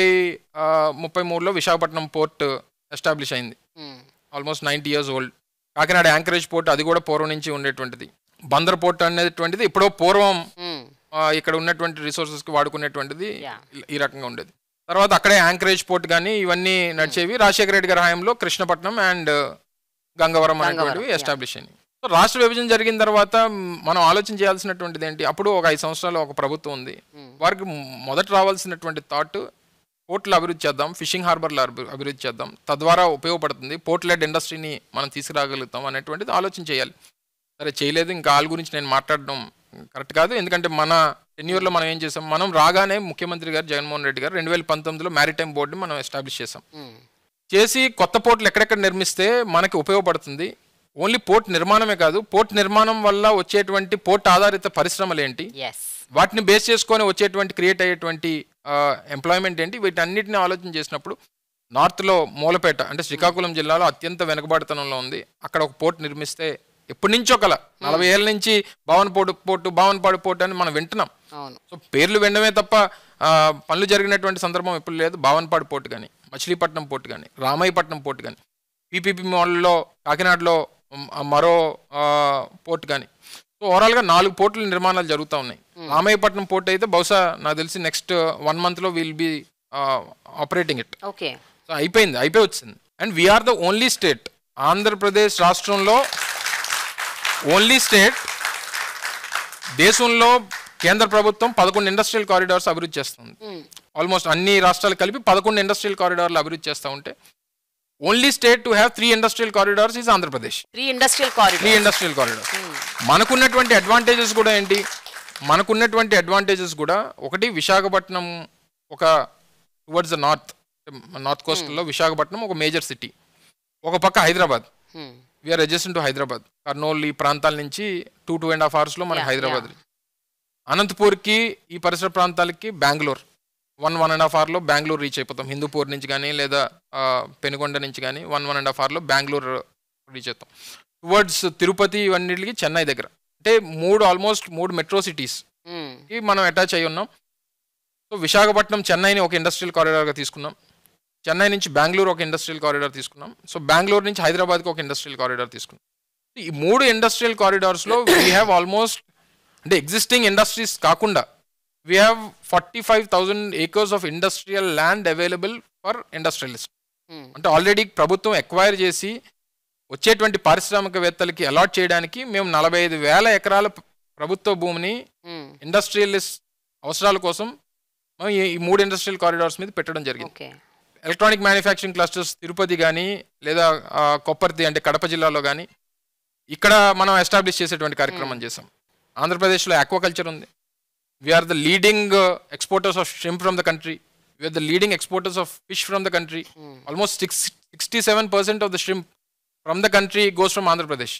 ముప్పై మూడులో విశాఖపట్నం పోర్ట్ ఎస్టాబ్లిష్ అయింది almost ninety years old Kakinada anchorage port అది కూడా పూర్వం నుంచి ఉండేటువంటిది బందర్ పోర్ట్ అనేటువంటిది ఇప్పుడో పూర్వం hmm. ఇక్కడ ఉన్నటువంటి రిసోర్సెస్కి వాడుకునేటువంటిది ఈ రకంగా ఉండేది తర్వాత అక్కడే యాంకరేజ్ పోర్ట్ కానీ ఇవన్నీ నడిచేవి రాజశేఖర రెడ్డి గారి హయాంలో కృష్ణపట్నం అండ్ గంగవరం అనేటువంటివి ఎస్టాబ్లిష్ అయినాయి సో రాష్ట్ర విభజన జరిగిన తర్వాత మనం ఆలోచన చేయాల్సినటువంటిది ఏంటి అప్పుడు ఒక ఐదు సంవత్సరాలు ఒక ప్రభుత్వం ఉంది hmm. వారికి మొదట రావాల్సినటువంటి థాట్ పోర్ట్లు అభివృద్ధి చేద్దాం ఫిషింగ్ హార్బర్లు అభివృద్ధి చేద్దాం తద్వారా ఉపయోగపడుతుంది పోర్ట్ లెడ్ ఇండస్ట్రీని మనం తీసుకురాగలుగుతాం అనేటువంటిది ఆలోచన చేయాలి సరే చేయలేదు ఇంకా వాళ్ళ గురించి నేను మాట్లాడడం కరెక్ట్ కాదు ఎందుకంటే మన టెన్యూర్లో మనం ఏం చేసాం మనం రాగానే ముఖ్యమంత్రి గారు జగన్మోహన్ రెడ్డి గారు రెండు వేల పంతొమ్మిదిలో మ్యారిటైమ్ బోర్డుని మనం ఎస్టాబ్లిష్ చేసాం hmm. చేసి కొత్త పోర్టులు ఎక్కడెక్కడ నిర్మిస్తే మనకి ఉపయోగపడుతుంది ఓన్లీ పోర్ట్ నిర్మాణమే కాదు పోర్ట్ నిర్మాణం వల్ల వచ్చేటువంటి పోర్ట్ ఆధారిత పరిశ్రమలు ఏంటి వాటిని బేస్ చేసుకొని వచ్చేటువంటి క్రియేట్ అయ్యేటువంటి ఎంప్లాయ్మెంట్ ఏంటి వీటన్నిటిని ఆలోచన చేసినప్పుడు నార్త్లో మూలపేట అంటే శ్రీకాకుళం జిల్లాలో అత్యంత వెనుకబడితనంలో ఉంది అక్కడ ఒక పోర్ట్ నిర్మిస్తే ఎప్పటి నుంచో కల నలభై ఏళ్ళ నుంచి భవన్ పోటు పోటు భవన్ పాడు పోటు అని మనం వింటున్నాం సో పేర్లు వినడమే తప్ప పనులు జరిగినటువంటి సందర్భం ఎప్పుడు లేదు భావనపాడు పోటు కానీ మచిలీపట్నం పోర్టు కానీ రామయ్యపట్నం పోర్టు కానీ పీపీపీ మోడల్లో కాకినాడలో మరో పోర్టు కానీ సో ఓవరాల్గా నాలుగు పోర్టుల నిర్మాణాలు జరుగుతూ ఉన్నాయి రామయ్యపట్నం పోర్టు అయితే బహుశా నాకు తెలిసి నెక్స్ట్ వన్ మంత్లో will be operating it okay so అయిపోయింది అయిపోయి వచ్చింది and we're the only state Andhra Pradesh రాష్ట్రంలో ఓన్లీ స్టేట్ దేశంలో కేంద్ర ప్రభుత్వం పదకొండు ఇండస్ట్రియల్ కారిడార్స్ అభివృద్ధి చేస్తుంది ఆల్మోస్ట్ అన్ని రాష్ట్రాలు కలిపి పదకొండు ఇండస్ట్రియల్ కారిడార్లు అభివృద్ధి చేస్తూ ఉంటే only state to have three industrial corridors is Andhra Pradesh three industrial corridor three industrial corridor మనకున్నటువంటి అడ్వాంటేజెస్ కూడా ఏంటి మనకున్నటువంటి అడ్వాంటేజెస్ కూడా ఒకటి విశాఖపట్నం ఒక టువర్డ్స్ ద నార్త్ నార్త్ కోస్ట్లో విశాఖపట్నం ఒక మేజర్ సిటీ ఒక పక్క Hyderabad we're adjusting to Hyderabad Kurnool ఈ ప్రాంతాల నుంచి టూ టూ అండ్ హాఫ్ అవర్స్లో మనకి హైదరాబాద్ అనంతపూర్కి ఈ పరిసర ప్రాంతాలకి Bengaluru one one and half అవర్లో బెంగళూరు రీచ్ అయిపోతాం హిందూపూర్ నుంచి కానీ లేదా పెనుగొండ నుంచి కానీ వన్ వన్ అండ్ హాఫ్ అవర్లో బెంగళూరు రీచ్ అవుతాం టువర్డ్స్ తిరుపతి ఇవన్నిటికి చెన్నై దగ్గర అంటే మూడు ఆల్మోస్ట్ మూడు మెట్రో సిటీస్ hmm. మనం అటాచ్ అయి ఉన్నాం సో విశాఖపట్నం చెన్నైని ఒక ఇండస్ట్రియల్ కారిడార్గా తీసుకున్నాం చెన్నై నుంచి బెంగళూరు ఒక ఇండస్ట్రియల్ కారిడార్ తీసుకున్నాం సో బెంగళూరు నుంచి హైదరాబాద్కి ఒక ఇండస్ట్రియల్ కారిడార్ తీసుకున్నాం ఈ మూడు ఇండస్ట్రియల్ కారిడార్స్లో వీ హ్యావ్ ఆల్మోస్ట్ అంటే ఎగ్జిస్టింగ్ ఇండస్ట్రీస్ కాకుండా we have forty five thousand acres of industrial land available for industrialist అంటే ఆల్రెడీ ప్రభుత్వం ఎక్వైర్ చేసి వచ్చేటువంటి పారిశ్రామికవేత్తలకి అలాట్ చేయడానికి మేము నలభై ఐదు వేల ఎకరాల ప్రభుత్వ భూమిని ఇండస్ట్రియలిస్ట్ hmm. అవసరాల కోసం మేము ఈ మూడు ఇండస్ట్రియల్ కారిడార్స్ మీద పెట్టడం జరిగింది ఎలక్ట్రానిక్ మ్యానుఫ్యాక్చరింగ్ క్లస్టర్స్ తిరుపతి కానీ లేదా కొప్పర్తి అంటే కడప జిల్లాలో కానీ ఇక్కడ మనం ఎస్టాబ్లిష్ చేసేటువంటి కార్యక్రమం చేసాం ఆంధ్రప్రదేశ్లో ఆక్వాకల్చర్ ఉంది we're the leading exporters of shrimp from the country we're the leading exporters of fish from the country almost six sixty seven percent of the shrimp from the country goes from Andhra Pradesh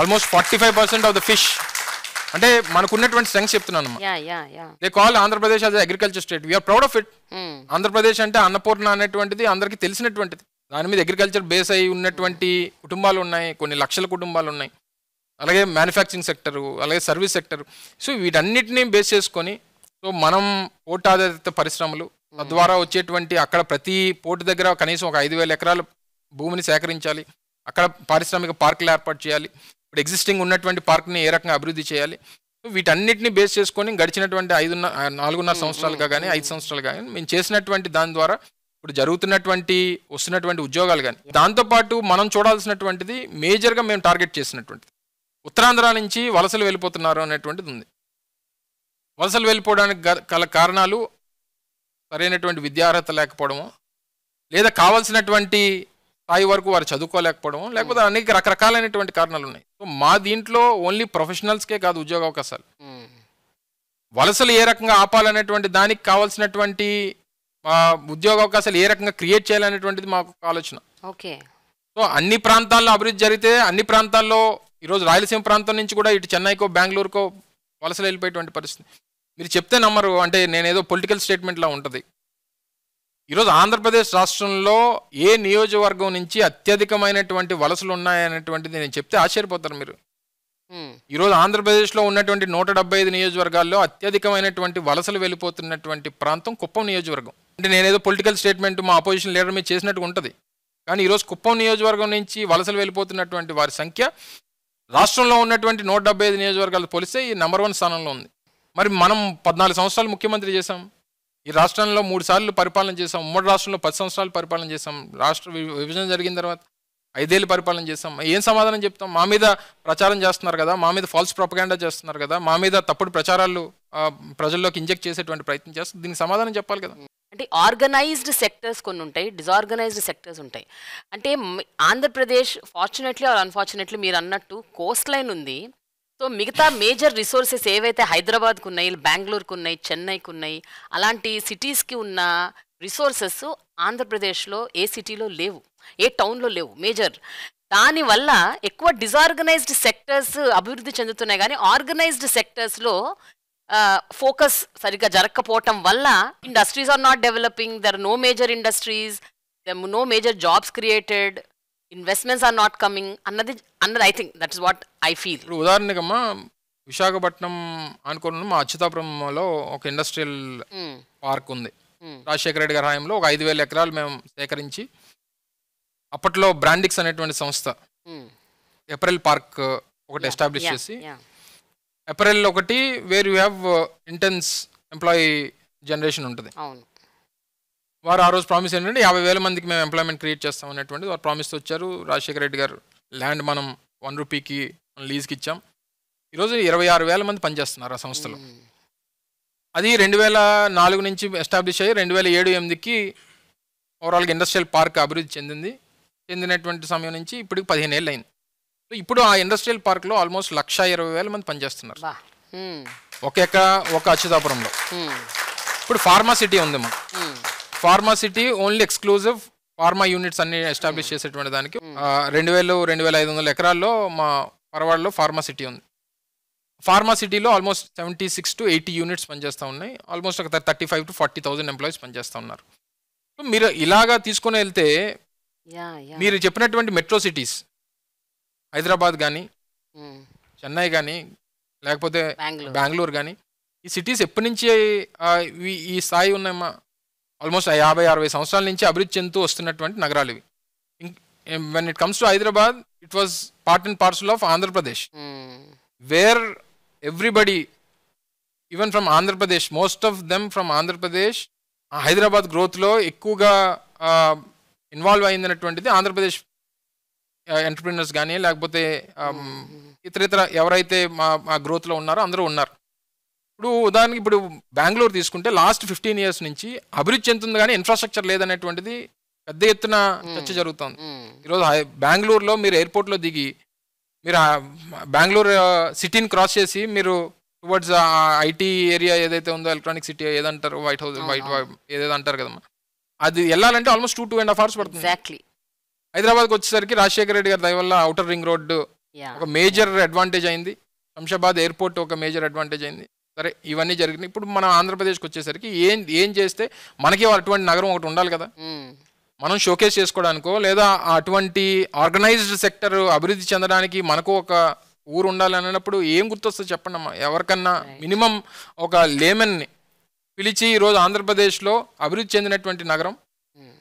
almost forty five percent of the fish అంటే మనకున్నటువంటి strengths చెప్తున్నాను they call Andhra Pradesh అదే agriculture state we're proud of it Andhra Pradesh అంటే అన్నపూర్ణ అనేటువంటిది అందరికీ తెలిసినటువంటిది దాని మీద agriculture base అయి ఉన్నటువంటి కుటుంబాలు ఉన్నాయి కొన్ని లక్షల కుటుంబాలు ఉన్నాయి అలాగే మ్యానుఫ్యాక్చరింగ్ సెక్టరు అలాగే సర్వీస్ సెక్టర్ సో వీటన్నిటినీ బేస్ చేసుకొని సో మనం పోర్ట్ ఆధారిత పరిశ్రమలు hmm. తద్వారా వచ్చేటువంటి అక్కడ ప్రతి పోర్ట్ దగ్గర కనీసం ఒక ఐదు వేల ఎకరాల భూమిని సేకరించాలి అక్కడ పారిశ్రామిక పార్కులు ఏర్పాటు చేయాలి ఇప్పుడు ఎగ్జిస్టింగ్ ఉన్నటువంటి పార్క్ని ఏ రకంగా అభివృద్ధి చేయాలి వీటన్నిటిని బేస్ చేసుకొని గడిచినటువంటి ఐదు నాలుగున్నర సంవత్సరాలుగా కానీ ఐదు సంవత్సరాలు కానీ మేము చేసినటువంటి దాని ద్వారా ఇప్పుడు జరుగుతున్నటువంటి వస్తున్నటువంటి ఉద్యోగాలు కానీ దాంతోపాటు మనం చూడాల్సినటువంటిది మేజర్గా మేము టార్గెట్ చేసినటువంటిది ఉత్తరాంధ్ర నుంచి వలసలు వెళ్ళిపోతున్నారు అనేటువంటిది ఉంది వలసలు వెళ్ళిపోవడానికి గల కారణాలు సరైనటువంటి విద్యార్హత లేకపోవడము లేదా కావాల్సినటువంటి స్థాయి వరకు వారు చదువుకోలేకపోవడం లేకపోతే అనేక రకరకాలైనటువంటి కారణాలు ఉన్నాయి సో మా దీంట్లో ఓన్లీ ప్రొఫెషనల్స్కే కాదు ఉద్యోగ అవకాశాలు వలసలు ఏ రకంగా ఆపాలనేటువంటి దానికి కావాల్సినటువంటి ఉద్యోగ అవకాశాలు ఏ రకంగా క్రియేట్ చేయాలనేటువంటిది మాకు ఆలోచన ఓకే సో అన్ని ప్రాంతాల్లో అభివృద్ధి జరిగితే అన్ని ప్రాంతాల్లో ఈరోజు రాయలసీమ ప్రాంతం నుంచి కూడా ఇటు చెన్నైకో బెంగళూరుకో వలసలు వెళ్ళిపోయేటువంటి పరిస్థితి మీరు చెప్తే నమ్మరు అంటే నేనేదో పొలిటికల్ స్టేట్మెంట్లా ఉంటుంది ఈరోజు ఆంధ్రప్రదేశ్ రాష్ట్రంలో ఏ నియోజకవర్గం నుంచి అత్యధికమైనటువంటి వలసలు ఉన్నాయనేటువంటిది నేను చెప్తే ఆశ్చర్యపోతారు మీరు ఈరోజు ఆంధ్రప్రదేశ్లో ఉన్నటువంటి నూట డెబ్బై ఐదు నియోజకవర్గాల్లో అత్యధికమైనటువంటి వలసలు వెళ్ళిపోతున్నటువంటి ప్రాంతం కుప్పం నియోజకవర్గం అంటే నేనేదో పొలిటికల్ స్టేట్మెంట్ మా అపోజిషన్ లీడర్ మీద చేసినట్టు ఉంటుంది కానీ ఈరోజు కుప్పం నియోజకవర్గం నుంచి వలసలు వెళ్ళిపోతున్నటువంటి వారి సంఖ్య రాష్ట్రంలో ఉన్నటువంటి నూట డెబ్బై ఐదు నియోజకవర్గాలు పోలిస్తే ఈ నెంబర్ వన్ స్థానంలో ఉంది మరి మనం పద్నాలుగు సంవత్సరాలు ముఖ్యమంత్రి చేశాం ఈ రాష్ట్రంలో మూడు సార్లు పరిపాలన చేసాం ఉమ్మడి రాష్ట్రంలో పది సంవత్సరాలు పరిపాలన చేసాం రాష్ట్ర విభజన జరిగిన తర్వాత ఐదేళ్ళు పరిపాలన చేసాం ఏం సమాధానం చెప్తాం మా మీద ప్రచారం చేస్తున్నారు కదా మా మీద ఫాల్స్ ప్రొపగాండా చేస్తున్నారు కదా మా మీద తప్పుడు ప్రచారాలు ప్రజల్లోకి ఇంజెక్ట్ చేసేటువంటి ప్రయత్నం చేస్తాం దీనికి సమాధానం చెప్పాలి కదా అంటే ఆర్గనైజ్డ్ సెక్టర్స్ కొన్ని ఉంటాయి డిజార్గనైజ్డ్ సెక్టర్స్ ఉంటాయి అంటే ఆంధ్రప్రదేశ్ ఫార్చునేట్లీ ఆర్ అన్ఫార్చునేట్లీ మీరు అన్నట్టు కోస్ట్ లైన్ ఉంది సో మిగతా మేజర్ రిసోర్సెస్ ఏవైతే హైదరాబాద్కు ఉన్నాయి బెంగళూరుకు ఉన్నాయి చెన్నైకి ఉన్నాయి అలాంటి సిటీస్కి ఉన్న రిసోర్సెస్ ఆంధ్రప్రదేశ్లో ఏ సిటీలో లేవు ఏ టౌన్లో లేవు మేజర్ దానివల్ల ఎక్కువ డిజార్గనైజ్డ్ సెక్టర్స్ అభివృద్ధి చెందుతున్నాయి కానీ ఆర్గనైజ్డ్ సెక్టర్స్లో ఫోకస్ సరిగ్గా జరగకపోవటం వల్ల industries are not developing there no major industries then no major jobs created investments are not coming అన్నది అన్నది I think that is what I feel ఇప్పుడు ఉదాహరణకమ్మా విశాఖపట్నం అనుకున్న మా అచ్యుతాపురంలో ఒక ఇండస్ట్రియల్ పార్క్ hmm. ఉంది hmm. రాజశేఖర రెడ్డి గారి హాయంలో ఒక ఐదు వేల ఎకరాలు మేము సేకరించి అప్పట్లో బ్రాండిక్స్ అనేటువంటి సంస్థ ఎప్రిల్ hmm. పార్క్ ఒకటి ఎస్టాబ్లిష్ చేసి ఎప్రిల్ ఒకటి where you have intense employee generation ఉంటుంది వారు ఆ రోజు ప్రామిస్ ఏంటంటే యాభై వేల మందికి మేము ఎంప్లాయ్మెంట్ క్రియేట్ చేస్తాం అనేటువంటిది వారు ప్రామిస్ వచ్చారు రాజశేఖర రెడ్డి గారు ల్యాండ్ మనం వన్ రూపీకి లీజ్కి ఇచ్చాం ఈరోజు ఇరవై ఆరు వేల మంది పనిచేస్తున్నారు ఆ సంస్థలో hmm. అది రెండు వేల నాలుగు నుంచి ఎస్టాబ్లిష్ అయ్యి రెండు వేల ఏడు ఎనిమిదికి ఓవరాల్గా ఇండస్ట్రియల్ పార్క్ అభివృద్ధి చెందింది చెందినటువంటి సమయం నుంచి ఇప్పటికి పదిహేను ఏళ్ళు అయింది ఇప్పుడు ఆ ఇండస్ట్రియల్ పార్క్లో ఆల్మోస్ట్ లక్ష ఇరవై వేల మంది పనిచేస్తున్నారు hmm. ఒక ఎక్కడ ఒక అచ్యుతాపురంలో hmm. ఇప్పుడు ఫార్మా సిటీ ఉంది మాకు pharma city only exclusive pharma units అన్ని ఎస్టాబ్లిష్ చేసేటువంటి దానికి hmm. రెండు వేలు రెండు వేల ఐదు వందల ఎకరాల్లో మా పరవాడలో ఫార్మా సిటీ ఉంది ఫార్మాసిటీలో almost seventy six to eighty units పనిచేస్తూ ఉన్నాయి ఆల్మోస్ట్ ఒక thirty five to forty thousand employees పనిచేస్తూ ఉన్నారు మీరు ఇలాగా తీసుకుని వెళ్తే మీరు చెప్పినటువంటి మెట్రో సిటీస్ హైదరాబాద్ కానీ hmm. చెన్నై కానీ లేకపోతే బెంగళూరు కానీ ఈ సిటీస్ ఎప్పటి నుంచి ఈ స్థాయి ఉన్నాయమ్మా ఆల్మోస్ట్ యాభై అరవై సంవత్సరాల నుంచి అభివృద్ధి చెందుతూ వస్తున్నటువంటి నగరాలు ఇవి when it comes to Hyderabad it was part and parcel of Andhra Pradesh where everybody even from Andhra Pradesh most of them from Andhra Pradesh Hyderabad గ్రోత్లో ఎక్కువగా ఇన్వాల్వ్ అయిందన్నటువంటిది ఆంధ్రప్రదేశ్ ఎంటర్ప్రీనర్స్ కానీ లేకపోతే ఇతర hmm. ఇతర ఎవరైతే మా మా గ్రోత్లో ఉన్నారో అందరూ ఉన్నారు ఇప్పుడు ఉదాహరణకి ఇప్పుడు బెంగళూరు తీసుకుంటే లాస్ట్ ఫిఫ్టీన్ ఇయర్స్ నుంచి అభివృద్ధి చెందుతుంది కానీ ఇన్ఫ్రాస్ట్రక్చర్ లేదనేటువంటిది పెద్ద ఎత్తున చర్చ జరుగుతుంది ఈరోజు బెంగళూరులో మీరు ఎయిర్పోర్ట్లో దిగి మీరు బెంగళూరు సిటీని క్రాస్ చేసి మీరు టువర్డ్స్ ఐటీ ఏరియా ఏదైతే ఉందో ఎలక్ట్రానిక్ సిటీ ఏదంటారు వైట్ హౌస్ వైట్ ఏదైతే అంటారు కదమ్మా అది వెళ్ళాలంటే almost two two and half hours పడుతుంది ఎగ్జాక్ట్లీ హైదరాబాద్కి వచ్చేసరికి రాజశేఖర రెడ్డి గారి దయవల్ల అవుటర్ రింగ్ రోడ్డు ఒక మేజర్ అడ్వాంటేజ్ అయింది శంషాబాద్ ఎయిర్పోర్ట్ ఒక మేజర్ అడ్వాంటేజ్ అయింది సరే ఇవన్నీ జరిగినాయి ఇప్పుడు మన ఆంధ్రప్రదేశ్కి వచ్చేసరికి ఏం ఏం చేస్తే మనకి అటువంటి నగరం ఒకటి ఉండాలి కదా మనం షోకేస్ చేసుకోవడానికో లేదా అటువంటి ఆర్గనైజ్డ్ సెక్టర్ అభివృద్ధి చెందడానికి మనకు ఒక ఊరు ఉండాలి అన్నప్పుడు ఏం గుర్తొస్తుంది చెప్పండి అమ్మా ఎవరికన్నా మినిమం ఒక లేమన్ని పిలిచి ఈరోజు ఆంధ్రప్రదేశ్లో అభివృద్ధి చెందినటువంటి నగరం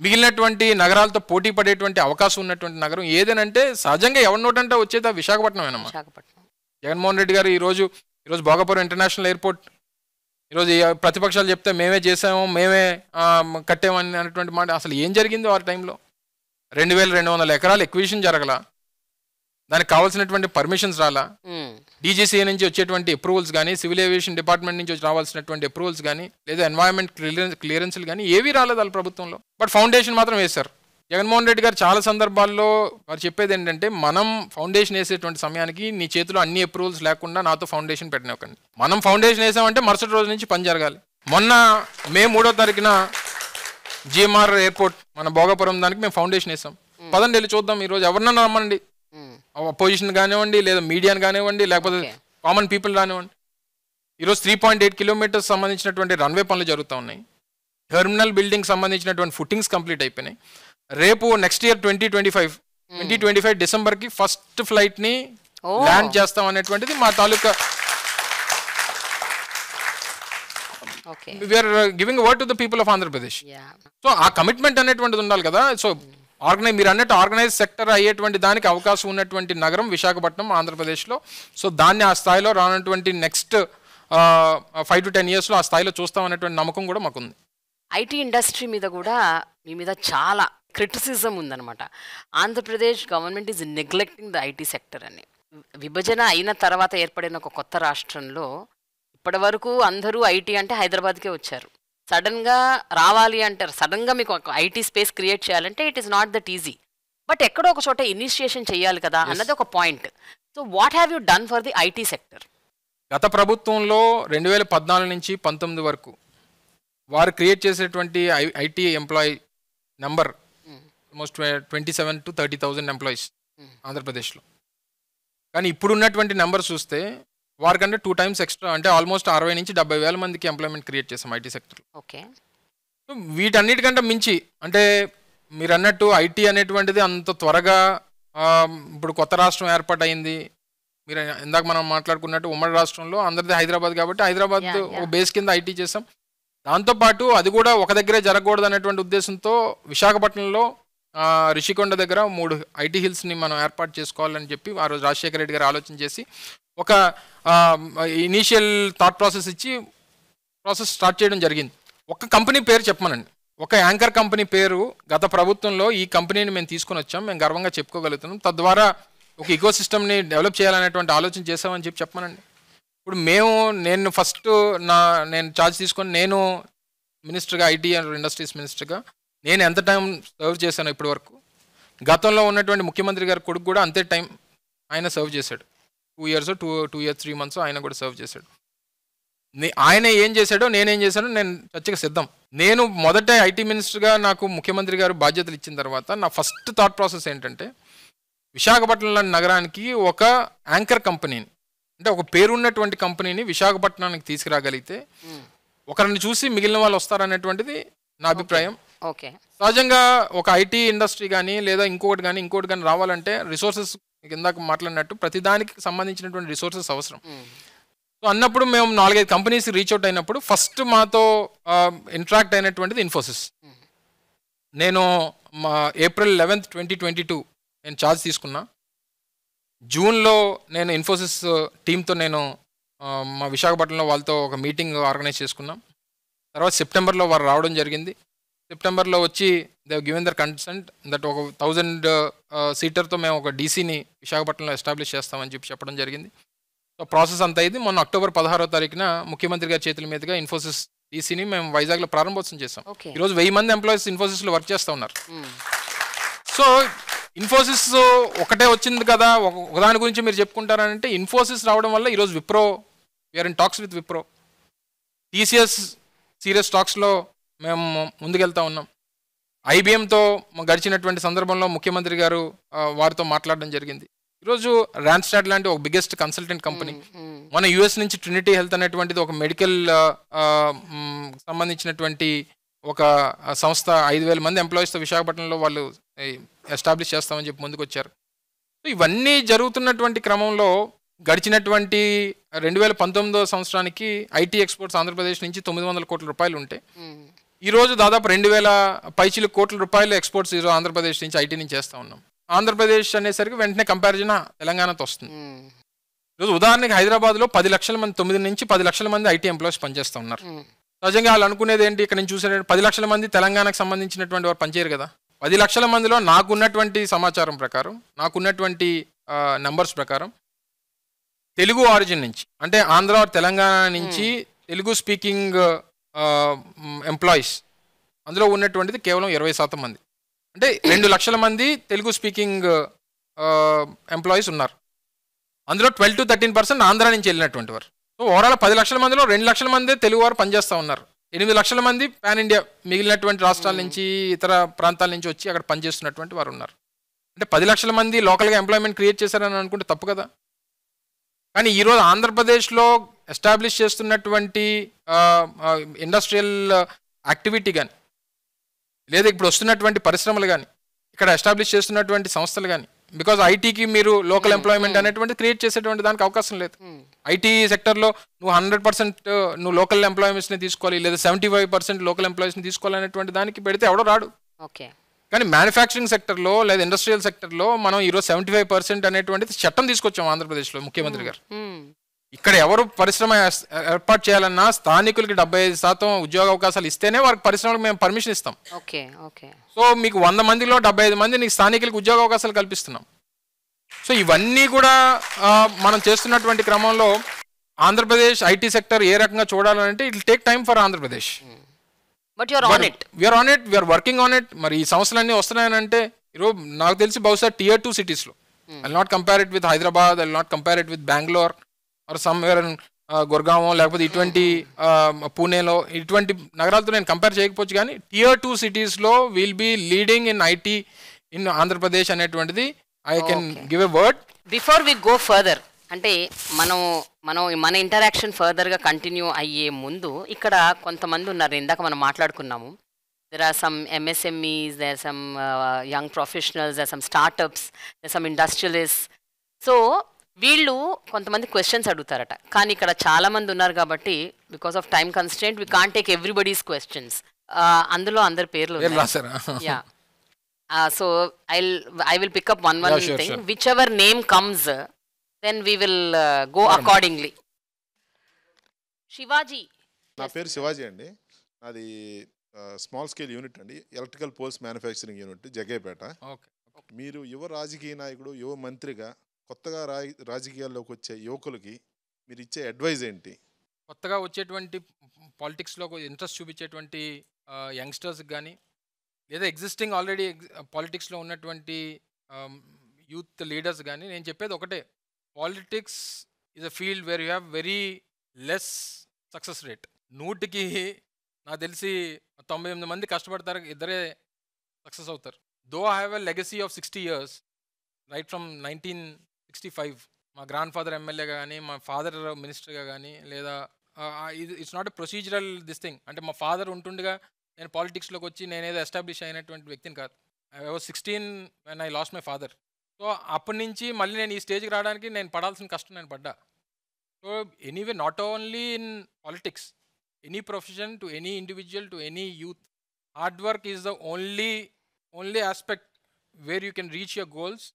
మిగిలినటువంటి నగరాలతో పోటీ పడేటువంటి అవకాశం ఉన్నటువంటి నగరం ఏదేనంటే సహజంగా ఎవరి నోటంటే వచ్చేది విశాఖపట్నమేనమ్మా జగన్మోహన్ రెడ్డి గారు ఈరోజు ఈరోజు భోగపురం ఇంటర్నేషనల్ ఎయిర్పోర్ట్ ఈరోజు ప్రతిపక్షాలు చెప్తే మేమే చేసాము మేమే కట్టేమని అనేటువంటి మాట అసలు ఏం జరిగిందో ఆ టైంలో రెండు వేల రెండు వందల ఎకరాలు ఎక్విజిషన్ జరగల దానికి కావాల్సినటువంటి పర్మిషన్స్ రాలా డీజీసీఏ నుంచి వచ్చేటువంటి అప్రూవల్స్ కానీ సివిల్ ఏవియేషన్ డిపార్ట్మెంట్ నుంచి రావాల్సినటువంటి అప్రూవల్స్ కానీ లేదా ఎన్వైరన్మెంట్ క్లియరెన్స్ క్లియరెన్స్లు కానీ ఏవి రాలేదు వాళ్ళ ప్రభుత్వంలో బట్ ఫౌండేషన్ మాత్రం వేశారు జగన్మోహన్ రెడ్డి గారు చాలా సందర్భాల్లో వారు చెప్పేది ఏంటంటే మనం ఫౌండేషన్ వేసేటువంటి సమయానికి నీ చేతిలో అన్ని అప్రూవల్స్ లేకుండా నాతో ఫౌండేషన్ పెట్టినవ్వకండి మనం ఫౌండేషన్ వేసామంటే మరుసటి రోజు నుంచి పని జరగాలి మొన్న మే మూడో తారీఖున జిఎంఆర్ ఎయిర్పోర్ట్ మన భోగాపురం దానికి మేము ఫౌండేషన్ వేసాం పదండి వెళ్ళి చూద్దాం ఈరోజు ఎవరినన్నా రమ్మండి అపోజిషన్ కానివ్వండి లేదా మీడియాని కానివ్వండి లేకపోతే కామన్ పీపుల్ కానివ్వండి ఈరోజు త్రీ పాయింట్ ఎయిట్ కిలోమీటర్స్ సంబంధించినటువంటి రన్వే పనులు జరుగుతూ ఉన్నాయి టెర్మినల్ బిల్డింగ్ సంబంధించినటువంటి ఫుట్టింగ్స్ కంప్లీట్ అయిపోయినాయి రేపు next year twenty twenty five twenty twenty five December కి ఫస్ట్ ఫ్లైట్ ని ల్యాండ్ చేస్తాం అనేటువంటిది మా తాలూకా we're giving word to the people of Andhra Pradesh so ఆ కమిట్మెంట్ అనేటువంటిది ఉండాలి కదా సో ఆర్గనైజ్ hmm. మీరు అన్నట్టు ఆర్గనైజ్ సెక్టర్ అయ్యేటువంటి దానికి అవకాశం ఉన్నటువంటి నగరం విశాఖపట్నం ఆంధ్రప్రదేశ్లో సో దాన్ని ఆ స్థాయిలో రానటువంటి నెక్స్ట్ ఫైవ్ టు టెన్ ఇయర్స్లో ఆ స్థాయిలో చూస్తాం అనేటువంటి నమ్మకం కూడా మాకుంది ఐటీ ఇండస్ట్రీ మీద కూడా మీ మీద చాలా క్రిటిసిజం ఉందన్నమాట Andhra Pradesh government is neglecting the IT sector అని విభజన అయిన తర్వాత ఏర్పడిన ఒక కొత్త రాష్ట్రంలో ఇప్పటి వరకు అందరూ ఐటీ అంటే హైదరాబాద్కే వచ్చారు సడన్గా రావాలి అంటారు సడన్గా మీకు ఒక ఐటీ స్పేస్ క్రియేట్ చేయాలంటే it is not that easy but ఎక్కడో ఒక చోట ఇనిషియేషన్ చేయాలి కదా అన్నది ఒక point so what have you done for the IT sector గత ప్రభుత్వంలో రెండు వేల పద్నాలుగు నుంచి పంతొమ్మిది వరకు వారు క్రియేట్ చేసేటువంటి I IT employee number almost twenty seven to thirty thousand employees ఆంధ్రప్రదేశ్లో కానీ ఇప్పుడున్నటువంటి నెంబర్ చూస్తే వారికంటే టూ టైమ్స్ ఎక్స్ట్రా అంటే ఆల్మోస్ట్ అరవై నుంచి డెబ్బై వేల మందికి ఎంప్లాయ్మెంట్ క్రియేట్ చేసాం ఐటీ సెక్టర్లో ఓకే సో వీటన్నిటికంటే మించి అంటే మీరు అన్నట్టు ఐటీ అనేటువంటిది అంత త్వరగా ఇప్పుడు కొత్త రాష్ట్రం ఏర్పాటైంది మీరు ఇందాక మనం మాట్లాడుకున్నట్టు ఉమ్మడి రాష్ట్రంలో అందరిది హైదరాబాద్ కాబట్టి హైదరాబాద్ ఒక బేస్ కింద ఐటీ చేసాం దాంతోపాటు అది కూడా ఒక దగ్గరే జరగకూడదు అనేటువంటి ఉద్దేశంతో విశాఖపట్నంలో రిషికొండ దగ్గర మూడు ఐటీ హిల్స్ని మనం ఏర్పాటు చేసుకోవాలని చెప్పి ఆ రోజు రాజశేఖర రెడ్డి గారు ఆలోచన చేసి ఒక ఇనీషియల్ థాట్ ప్రాసెస్ ఇచ్చి ప్రాసెస్ స్టార్ట్ చేయడం జరిగింది ఒక కంపెనీ పేరు చెప్పమనండి ఒక యాంకర్ కంపెనీ పేరు గత ప్రభుత్వంలో ఈ కంపెనీని మేము తీసుకుని వచ్చాం మేము గర్వంగా చెప్పుకోగలుగుతున్నాం తద్వారా ఒక ఇకో సిస్టమ్ని డెవలప్ చేయాలనేటువంటి ఆలోచన చేసామని చెప్పి చెప్పమనండి ఇప్పుడు మేము నేను ఫస్ట్ నా నేను ఛార్జ్ తీసుకొని నేను మినిస్టర్గా ఐటీ అండ్ ఇండస్ట్రీస్ మినిస్టర్గా నేను ఎంత టైం సర్వ్ చేశాను ఇప్పటి వరకు గతంలో ఉన్నటువంటి ముఖ్యమంత్రి గారి కొడుకు కూడా అంతే టైం ఆయన సర్వ్ చేశాడు two years two two years three months ఆయన కూడా సర్వ్ చేశాడు ఆయన ఏం చేశాడో నేనేం చేశాడో నేను చచ్చగా సిద్ధం నేను మొదట ఐటీ మినిస్టర్గా నాకు ముఖ్యమంత్రి గారు బాధ్యతలు ఇచ్చిన తర్వాత నా ఫస్ట్ థాట్ ప్రాసెస్ ఏంటంటే విశాఖపట్నం లాంటి నగరానికి ఒక యాంకర్ కంపెనీని అంటే ఒక పేరున్నటువంటి కంపెనీని విశాఖపట్నానికి తీసుకురాగలిగితే ఒకరిని చూసి మిగిలిన వాళ్ళు వస్తారనేటువంటిది నా అభిప్రాయం ఓకే సహజంగా ఒక ఐటీ ఇండస్ట్రీ కానీ లేదా ఇంకొకటి కానీ ఇంకోటి కానీ రావాలంటే రిసోర్సెస్ ఇందాక మాట్లాడినట్టు ప్రతిదానికి సంబంధించినటువంటి రిసోర్సెస్ అవసరం సో అన్నప్పుడు మేము నాలుగైదు కంపెనీస్ రీచ్ అవుట్ అయినప్పుడు ఫస్ట్ మాతో ఇంట్రాక్ట్ అయినటువంటిది ఇన్ఫోసిస్ నేను మా April eleventh twenty twenty two నేను ఛార్జ్ తీసుకున్నా జూన్లో నేను ఇన్ఫోసిస్ టీంతో నేను మా విశాఖపట్నంలో వాళ్ళతో ఒక మీటింగ్ ఆర్గనైజ్ చేసుకున్నాం తర్వాత సెప్టెంబర్లో వారు రావడం జరిగింది సెప్టెంబర్లో వచ్చి they given their consent that ఒక థౌజండ్ సీటర్తో మేము ఒక డీసీని విశాఖపట్నంలో ఎస్టాబ్లిష్ చేస్తామని చెప్పి చెప్పడం జరిగింది సో ప్రాసెస్ అంతా ఇది మొన్న అక్టోబర్ పదహారో తారీఖున ముఖ్యమంత్రి గారి చేతుల మీదుగా ఇన్ఫోసిస్ డీసీని మేము వైజాగ్లో ప్రారంభోత్సవం చేస్తాం ఈరోజు వెయ్యి మంది ఎంప్లాయీస్ ఇన్ఫోసిస్లో వర్క్ చేస్తూ ఉన్నారు సో ఇన్ఫోసిస్ ఒకటే వచ్చింది కదా ఒకదాని గురించి మీరు చెప్పుకుంటారంటే ఇన్ఫోసిస్ రావడం వల్ల ఈరోజు Wipro we are in talks with Wipro TCS serious టాక్స్లో మేము ముందుకెళ్తా ఉన్నాం ఐబీఎంతో గడిచినటువంటి సందర్భంలో ముఖ్యమంత్రి గారు వారితో మాట్లాడడం జరిగింది ఈరోజు ర్యాన్స్టాట్ లాంటి ఒక బిగ్గెస్ట్ కన్సల్టెంట్ కంపెనీ మన యుఎస్ నుంచి ట్రినిటీ హెల్త్ అనేటువంటిది ఒక మెడికల్ సంబంధించినటువంటి ఒక సంస్థ ఐదు వేల మంది ఎంప్లాయీస్తో విశాఖపట్నంలో వాళ్ళు ఎస్టాబ్లిష్ చేస్తామని చెప్పి ముందుకొచ్చారు ఇవన్నీ జరుగుతున్నటువంటి క్రమంలో గడిచినటువంటి రెండు వేల పంతొమ్మిదో సంవత్సరానికి ఐటీ ఎక్స్పోర్ట్స్ ఆంధ్రప్రదేశ్ నుంచి తొమ్మిది వందల కోట్ల రూపాయలు ఉంటాయి ఈరోజు దాదాపు రెండు వేల పైచిలు కోట్ల రూపాయలు ఎక్స్పోర్ట్స్ ఈరోజు ఆంధ్రప్రదేశ్ నుంచి ఐటీ నుంచి చేస్తూ ఉన్నాం ఆంధ్రప్రదేశ్ అనేసరికి వెంటనే కంపారిజన్ తెలంగాణతో వస్తుంది ఈరోజు ఉదాహరణకి హైదరాబాద్లో పది లక్షల మంది తొమ్మిది నుంచి పది లక్షల మంది ఐటీ ఎంప్లాయీస్ పనిచేస్తూ ఉన్నారు సహజంగా వాళ్ళు అనుకునేది ఏంటి ఇక్కడ నుంచి చూసిన పది లక్షల మంది తెలంగాణకు సంబంధించినటువంటి వారు పనిచేయరు కదా పది లక్షల మందిలో నాకున్నటువంటి సమాచారం ప్రకారం నాకున్నటువంటి నంబర్స్ ప్రకారం తెలుగు ఆరిజిన్ నుంచి అంటే ఆంధ్ర తెలంగాణ నుంచి తెలుగు స్పీకింగ్ ఎంప్లాయీస్ అందులో ఉన్నటువంటిది కేవలం ఇరవై శాతం మంది అంటే రెండు లక్షల మంది తెలుగు స్పీకింగ్ ఎంప్లాయీస్ ఉన్నారు అందులో twelve to thirteen percent Andhra నుంచి వెళ్ళినటువంటి వారు సో ఓవరాల్ పది లక్షల మందిలో రెండు లక్షల మంది తెలుగు వారు పనిచేస్తూ ఉన్నారు ఎనిమిది లక్షల మంది పాన్ ఇండియా మిగిలినటువంటి రాష్ట్రాల నుంచి ఇతర ప్రాంతాల నుంచి వచ్చి అక్కడ పనిచేస్తున్నటువంటి వారు ఉన్నారు అంటే పది లక్షల మంది లోకల్గా ఎంప్లాయ్మెంట్ క్రియేట్ చేశారని అనుకుంటే తప్పు కదా కానీ ఈరోజు ఆంధ్రప్రదేశ్లో ఎస్టాబ్లిష్ చేస్తున్నటువంటి ఇండస్ట్రియల్ యాక్టివిటీ కానీ లేదా ఇప్పుడు వస్తున్నటువంటి పరిశ్రమలు కానీ ఇక్కడ ఎస్టాబ్లిష్ చేస్తున్నటువంటి సంస్థలు కానీ బికాజ్ ఐటీకి మీరు లోకల్ hmm. Employment hmm. అనేటువంటి క్రియేట్ చేసేటువంటి దానికి అవకాశం లేదు hmm. ఐటీ సెక్టర్లో నువ్వు హండ్రెడ్ పర్సెంట్ నువ్వు లోకల్ ఎంప్లాయ్మెంట్స్ని తీసుకోవాలి లేదా సెవెంటీ ఫైవ్ పర్సెంట్ లోకల్ ఎంప్లాయీస్ని తీసుకోవాలనేటువంటి దానికి పెడితే ఎవడో రాడు ఓకే కానీ మ్యానుఫ్యాక్చరింగ్ సెక్టర్లో లేదా ఇండస్ట్రియల్ సెక్టర్లో మనం ఈరోజు సెవెంటీ ఫైవ్ పర్సెంట్ అనేటువంటిది చట్టం తీసుకొచ్చాం ఆంధ్రప్రదేశ్లో ముఖ్యమంత్రి గారు ఇక్కడ ఎవరు పరిశ్రమ ఏర్పాటు చేయాలన్నా స్థానికులకి డెబ్బై ఐదు శాతం ఉద్యోగ అవకాశాలు ఇస్తేనే వారికి పరిశ్రమలకు మేము పర్మిషన్ ఇస్తాం ఓకే ఓకే సో మీకు వంద మందిలో డెబ్బై ఐదు మంది నీకు స్థానికులకు ఉద్యోగ అవకాశాలు కల్పిస్తున్నాం సో ఇవన్నీ కూడా మనం చేస్తున్నటువంటి క్రమంలో ఆంధ్రప్రదేశ్ ఐటీ సెక్టర్ ఏ రకంగా చూడాలంటే it take time for Andhra Pradesh but on it you are on it you are working on it మరి ఈ సంస్థలన్నీ వస్తున్నాయనంటే ఈరోజు నాకు తెలిసి బహుశా టియర్ టూ సిటీస్లో I not compare it with Hyderabad I not compare it with Bengaluru or somewhere Gurgaon లేకపోతే ఇటువంటి పూణేలో ఇటువంటి నగరాలతో నేను కంపేర్ చేయకపోవచ్చు కానీ టియర్ టూ సిటీస్లో will be leading in IT in Andhra Pradesh అనేటువంటిది I can give a word before we go further అంటే మనం మనం మన ఇంటరాక్షన్ ఫర్దర్గా కంటిన్యూ అయ్యే ముందు ఇక్కడ కొంతమంది ఉన్నారు ఇందాక మనం మాట్లాడుకున్నాము there are some MSMEs there some young professionals there some startups there some industrialist so వీళ్ళు కొంతమంది క్వశ్చన్స్ అడుగుతారట కానీ ఇక్కడ చాలా మంది ఉన్నారు కాబట్టి because of time constant we can take everybody's questions అందులో అందరి పేర్లు yeah so I I will pick up one one thing whichever name comes then we will go accordingly Shivaji నా పేరు శివాజీ అండి అది స్మాల్ స్కేల్ యూనిట్ అండి electrical poles manufacturing unit Jagepeta మీరు యువ రాజకీయ నాయకుడు యువ మంత్రిగా కొత్తగా రా రాజకీయాల్లోకి వచ్చే యువకులకి మీరు ఇచ్చే అడ్వైజ్ ఏంటి కొత్తగా వచ్చేటువంటి పాలిటిక్స్లో ఇంట్రెస్ట్ చూపించేటువంటి యంగ్స్టర్స్కి కానీ లేదా ఎగ్జిస్టింగ్ ఆల్రెడీ పాలిటిక్స్లో ఉన్నటువంటి యూత్ లీడర్స్ కానీ నేను చెప్పేది ఒకటే politics is a field where you have very less success rate నూటికి నాకు తెలిసి తొంభై ఎనిమిది మంది కష్టపడతారు ఇద్దరే సక్సెస్ అవుతారు though I have a legacy of sixty years right from nineteen sixty five మా గ్రాండ్ ఫాదర్ ఎమ్మెల్యేగా కానీ మా ఫాదర్ మినిస్టర్గా కానీ లేదా ఇది it's not a procedural this thing అంటే మా ఫాదర్ ఉంటుండగా నేను పాలిటిక్స్లోకి వచ్చి నేనేదో ఎస్టాబ్లిష్ అయినటువంటి వ్యక్తిని కాదు I was sixteen when I lost my father so అప్పటి నుంచి మళ్ళీ నేను ఈ స్టేజ్కి రావడానికి నేను పడాల్సిన కష్టం నేను పడ్డా so anyway not only in politics any profession to any individual to any youth hard work is the only only aspect where you can reach your goals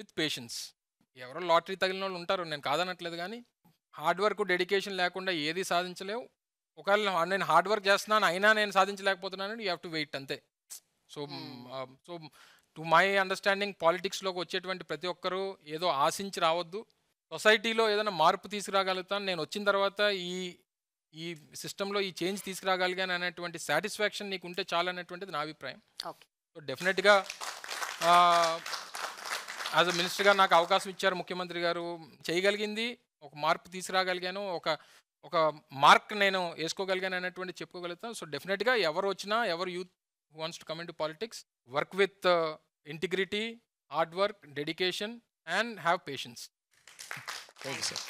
with patience ఎవరో లాటరీ తగిలిన వాళ్ళు ఉంటారు నేను కాదనట్లేదు కానీ హార్డ్ వర్క్ డెడికేషన్ లేకుండా ఏది సాధించలేవు ఒకవేళ నేను హార్డ్ వర్క్ చేస్తున్నాను అయినా నేను సాధించలేకపోతున్నాను యూ హ్యావ్ టు వెయిట్ అంతే so so to my understanding పాలిటిక్స్లోకి వచ్చేటువంటి ప్రతి ఒక్కరూ ఏదో ఆశించి రావద్దు సొసైటీలో ఏదైనా మార్పు తీసుకురాగలుగుతాను నేను వచ్చిన తర్వాత ఈ ఈ సిస్టంలో ఈ చేంజ్ తీసుకురాగలిగాను అనేటువంటి సాటిస్ఫాక్షన్ నీకు ఉంటే చాలు అనేటువంటిది నా అభిప్రాయం సో డెఫినెట్గా యాజ్ అ మినిస్టర్గా నాకు అవకాశం ఇచ్చారు ముఖ్యమంత్రి గారు చేయగలిగింది ఒక మార్పు తీసుకురాగలిగాను ఒక ఒక మార్క్ నేను వేసుకోగలిగాను అనేటువంటి చెప్పుకోగలుగుతాను సో డెఫినెట్గా ఎవరు వచ్చినా ఎవరు youth wants to coming to politics work with integrity hard work dedication and have patience thank you sir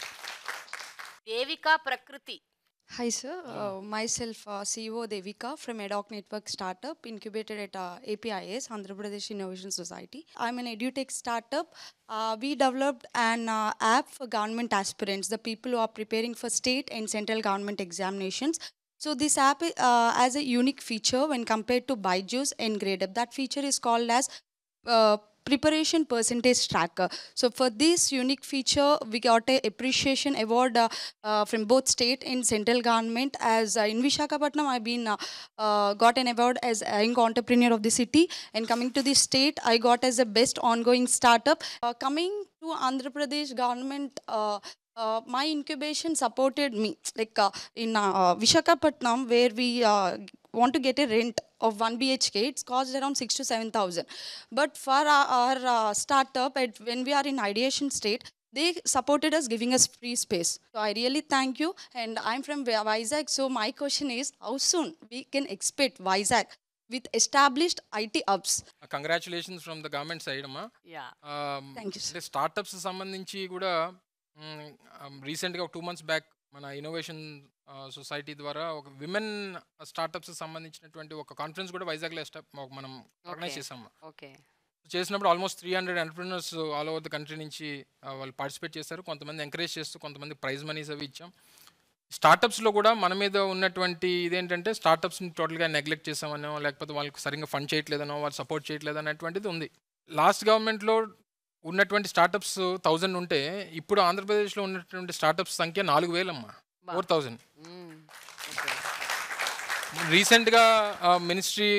Devika Prakriti Hi, sir. Uh, myself, uh, CEO Devika from EDOC Network Startup, incubated at uh, APIS, Andhra Pradesh Innovation Society. I'm an edutech startup. Uh, we developed an uh, app for government aspirants, the people who are preparing for state and central government examinations. So this app uh, has a unique feature when compared to Byju's and GradeUp. That feature is called as uh, preparation percentage tracker. So for this unique feature, we got an appreciation award uh, uh, from both state and central government. As uh, in Vishakhapatnam, I've been uh, uh, got an award as young entrepreneur of the city. And coming to the state, I got as the best ongoing startup. Uh, coming to Andhra Pradesh government. Uh, my incubation supported me. Like uh, in uh, Vishakhapatnam, where we want to get a rent of 1 BHK, it's cost around 6 to 7,000. But for our, our uh, startup, at, when we are in ideation state, they supported us giving us free space. So I really thank you. And I'm from Vizag. So my question is, how soon we can expect Vizag with established IT hubs? Uh, congratulations from the government side, Amma. Yeah. Um, thank you, sir. Startups సంబంధించి కూడా రీసెంట్గా ఒక two months back మన innovation society ద్వారా ఒక women startups సంబంధించినటువంటి ఒక conference కూడా వైజాగ్లో మనం ఆర్గనైజ్ చేసాము ఓకే చేసినప్పుడు almost three hundred entrepreneurs all over the country నుంచి వాళ్ళు పార్టిసిపేట్ చేశారు కొంతమంది ఎంకరేజ్ చేస్తూ కొంతమంది ప్రైజ్ మనీస్ అవి ఇచ్చాం స్టార్టప్స్లో కూడా మన మీద ఉన్నటువంటి ఇదేంటంటే స్టార్టప్స్ని టోటల్గా నెగ్లెక్ట్ చేసామనో లేకపోతే వాళ్ళకి సరిగ్గా ఫండ్ చేయట్లేదనో వాళ్ళు సపోర్ట్ చేయట్లేదు అనేటువంటిది ఉంది లాస్ట్ గవర్నమెంట్లో ఉన్నటువంటి స్టార్టప్స్ థౌజండ్ ఉంటే ఇప్పుడు ఆంధ్రప్రదేశ్లో ఉన్నటువంటి స్టార్టప్స్ సంఖ్య నాలుగు వేలమ్మా ఫోర్ థౌజండ్ రీసెంట్గా మినిస్ట్రీ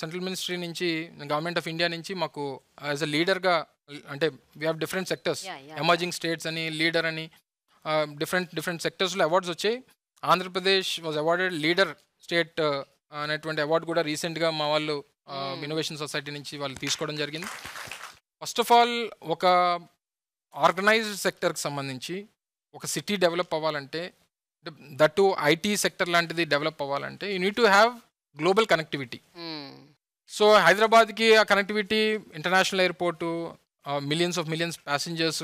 సెంట్రల్ మినిస్ట్రీ నుంచి గవర్నమెంట్ ఆఫ్ ఇండియా నుంచి మాకు యాజ్ అ లీడర్గా అంటే we have different sectors emerging states అని లీడర్ అని డిఫరెంట్ డిఫరెంట్ సెక్టర్స్లో అవార్డ్స్ వచ్చాయి Andhra Pradesh was awarded leader state అనేటువంటి అవార్డు కూడా రీసెంట్గా మా వాళ్ళు ఇన్నోవేషన్ సొసైటీ నుంచి వాళ్ళు తీసుకోవడం జరిగింది ఫస్ట్ ఆఫ్ ఆల్ ఒక ఆర్గనైజ్డ్ సెక్టర్కి సంబంధించి ఒక సిటీ డెవలప్ అవ్వాలంటే దట్టు ఐటీ సెక్టర్ లాంటిది డెవలప్ అవ్వాలంటే you need to have global connectivity so హైదరాబాద్కి ఆ connectivity international airport millions of millions passengers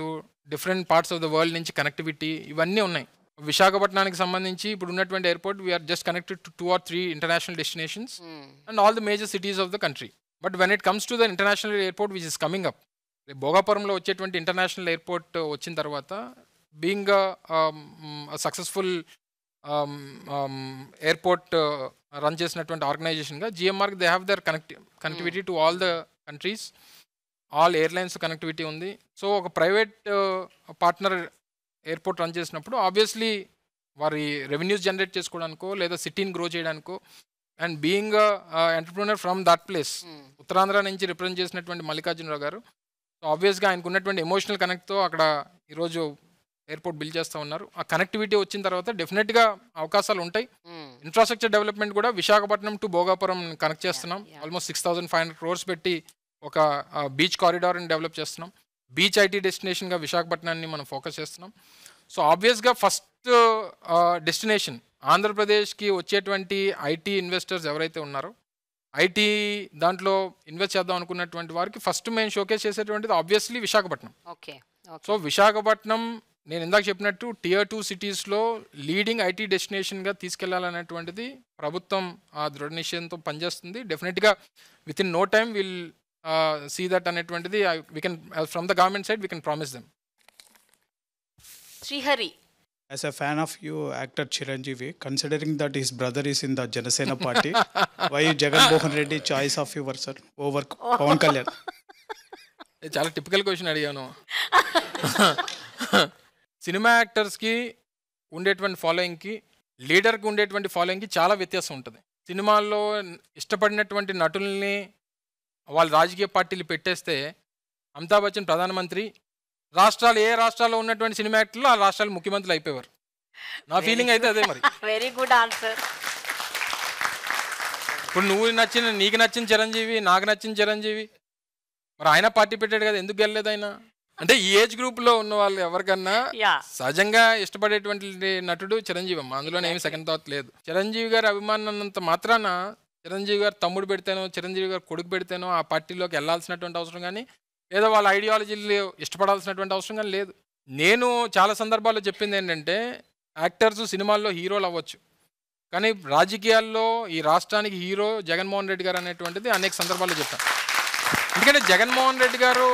different parts of the world నుంచి కనెక్టివిటీ ఇవన్నీ ఉన్నాయి విశాఖపట్నానికి సంబంధించి ఇప్పుడు ఉన్నటువంటి airport we are just connected to two or three international destinations and all the major cities of the country but when it comes to the international airport which is coming up భోగాపురంలో వచ్చేటువంటి international airport వచ్చిన తర్వాత being successful airport run చేసినటువంటి ఆర్గనైజేషన్గా జిఎంఆర్కి they have their connect connectivity to all the countries all airlines connectivity ఉంది so ఒక private partner airport run చేసినప్పుడు ఆబ్వియస్లీ వారి రెవెన్యూస్ జనరేట్ చేసుకోవడానికో లేదా సిటీని గ్రో చేయడానికో and being entrepreneur from that place Uttarandhra నుంచి రిప్రజెంట్ చేసినటువంటి మల్లికార్జునరావు గారు సో ఆబ్వియస్గా ఆయనకు ఉన్నటువంటి ఎమోషనల్ కనెక్ట్తో అక్కడ ఈరోజు ఎయిర్పోర్ట్ బిల్డ్ చేస్తూ ఉన్నారు ఆ కనెక్టివిటీ వచ్చిన తర్వాత డెఫినెట్గా అవకాశాలు ఉంటాయి ఇన్ఫ్రాస్ట్రక్చర్ hmm. డెవలప్మెంట్ కూడా విశాఖపట్నం టు భోగాపురం కనెక్ట్ చేస్తున్నాం almost six thousand five hundred crores పెట్టి ఒక బీచ్ కారిడార్ని డెవలప్ చేస్తున్నాం బీచ్ ఐటీ డెస్టినేషన్గా విశాఖపట్నాన్ని మనం ఫోకస్ చేస్తున్నాం సో ఆబ్వియస్గా ఫస్ట్ డెస్టినేషన్ ఆంధ్రప్రదేశ్కి వచ్చేటువంటి ఐటీ ఇన్వెస్టర్స్ ఎవరైతే ఉన్నారో ఐటీ దాంట్లో ఇన్వెస్ట్ చేద్దాం అనుకున్నటువంటి వారికి ఫస్ట్ మేము షోకేస్ చేసేటువంటిది obviously Visakhapatnam okay so Visakhapatnam నేను ఇందాక చెప్పినట్టు టియర్ టూ సిటీస్లో లీడింగ్ ఐటీ డెస్టినేషన్గా తీసుకెళ్లాలనేటువంటిది ప్రభుత్వం ఆ దృఢ నిశ్చయంతో పనిచేస్తుంది డెఫినెట్గా with in no time will see that అనేటువంటిది we can from the government side we can promise them Srihari as a fan of you actor Chiranjeevi considering that his brother is in the Janasena party why Jaganmohan Reddy choice of you your sir over Pawan Kalyan? చాలా typical question అడిగాను cinema యాక్టర్స్కి ఉండేటువంటి ఫాలోయింగ్కి లీడర్కి ఉండేటువంటి ఫాలోయింగ్కి చాలా వ్యత్యాసం ఉంటుంది సినిమాల్లో ఇష్టపడినటువంటి నటుల్ని వాళ్ళ రాజకీయ పార్టీలు పెట్టేస్తే అమితాబ్ బచ్చన్ ప్రధానమంత్రి రాష్ట్రాలు ఏ రాష్ట్రాల్లో ఉన్నటువంటి సినిమా యాక్టర్లు ఆ రాష్ట్రాలు ముఖ్యమంత్రులు అయిపోయారు నా ఫీలింగ్ అయితే అదే మరి వెరీ గుడ్ ఆన్సర్ ఇప్పుడు నువ్వు నచ్చిన నీకు నచ్చిన చిరంజీవి నాకు నచ్చిన చిరంజీవి మరి ఆయన పార్టీ పెట్టాడు కదా ఎందుకు వెళ్ళలేదు ఆయన అంటే ఈ ఏజ్ గ్రూప్ లో ఉన్న వాళ్ళు ఎవరికన్నా సహజంగా ఇష్టపడేటువంటి నటుడు చిరంజీవి అమ్మ అందులో ఏమి సెకండ్ థాట్ లేదు చిరంజీవి గారి అభిమానంత మాత్రాన చిరంజీవి గారు తమ్ముడు పెడితేనో చిరంజీవి గారు కొడుకు పెడితేనో ఆ పార్టీలోకి వెళ్లాల్సినటువంటి అవసరం కానీ లేదా వాళ్ళ ఐడియాలజీ ఇష్టపడాల్సినటువంటి అవసరం కానీ లేదు నేను చాలా సందర్భాల్లో చెప్పింది ఏంటంటే యాక్టర్స్ సినిమాల్లో హీరోలు అవ్వచ్చు కానీ రాజకీయాల్లో ఈ రాష్ట్రానికి హీరో జగన్మోహన్ రెడ్డి గారు అనేటువంటిది అనేక సందర్భాల్లో చెప్పాను ఎందుకంటే జగన్మోహన్ రెడ్డి గారు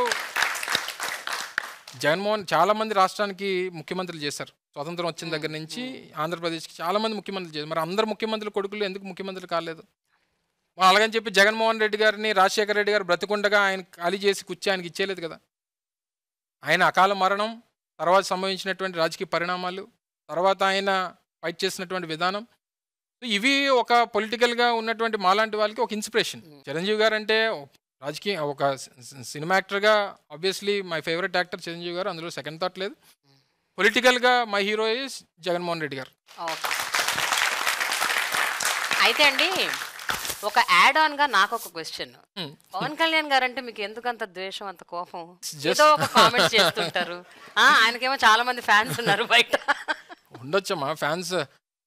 జగన్మోహన్ చాలామంది రాష్ట్రానికి ముఖ్యమంత్రులు చేశారు స్వతంత్రం వచ్చిన దగ్గర నుంచి ఆంధ్రప్రదేశ్కి చాలామంది ముఖ్యమంత్రులు చేశారు మరి అందరు ముఖ్యమంత్రులు కొడుకులు ఎందుకు ముఖ్యమంత్రులు కాలేదు అలాగని చెప్పి జగన్మోహన్ రెడ్డి గారిని రాజశేఖర రెడ్డి గారు బ్రతికుండగా ఆయన ఖాళీ చేసి కూర్చి ఆయనకి ఇచ్చేయలేదు కదా ఆయన అకాల మరణం తర్వాత సంభవించినటువంటి రాజకీయ పరిణామాలు తర్వాత ఆయన ఫైట్ చేసినటువంటి విధానం ఇవి ఒక పొలిటికల్గా ఉన్నటువంటి మాలాంటి వాళ్ళకి ఒక ఇన్స్పిరేషన్ చిరంజీవి గారు అంటే రాజకీయ ఒక సినిమా యాక్టర్గా obviously my favourite actor Chiranjeevi గారు అందులో సెకండ్ థాట్ లేదు పొలిటికల్గా my hero is Jaganmohan Reddy గారు అయితే అండి ఒక యాడ్ ఆన్ గా నాకు ఒక క్వశ్చన్ పవన్ కళ్యాణ్ గారు అంటే మీకు ఎందుకు అంత ద్వేషం అంత కోపం ఏదో ఒక కామెంట్ చేస్తుంటారు ఆయనకేమో చాలా మంది ఫ్యాన్స్ ఉన్నారు బయట ఉండొచ్చమ్మా ఫ్యాన్స్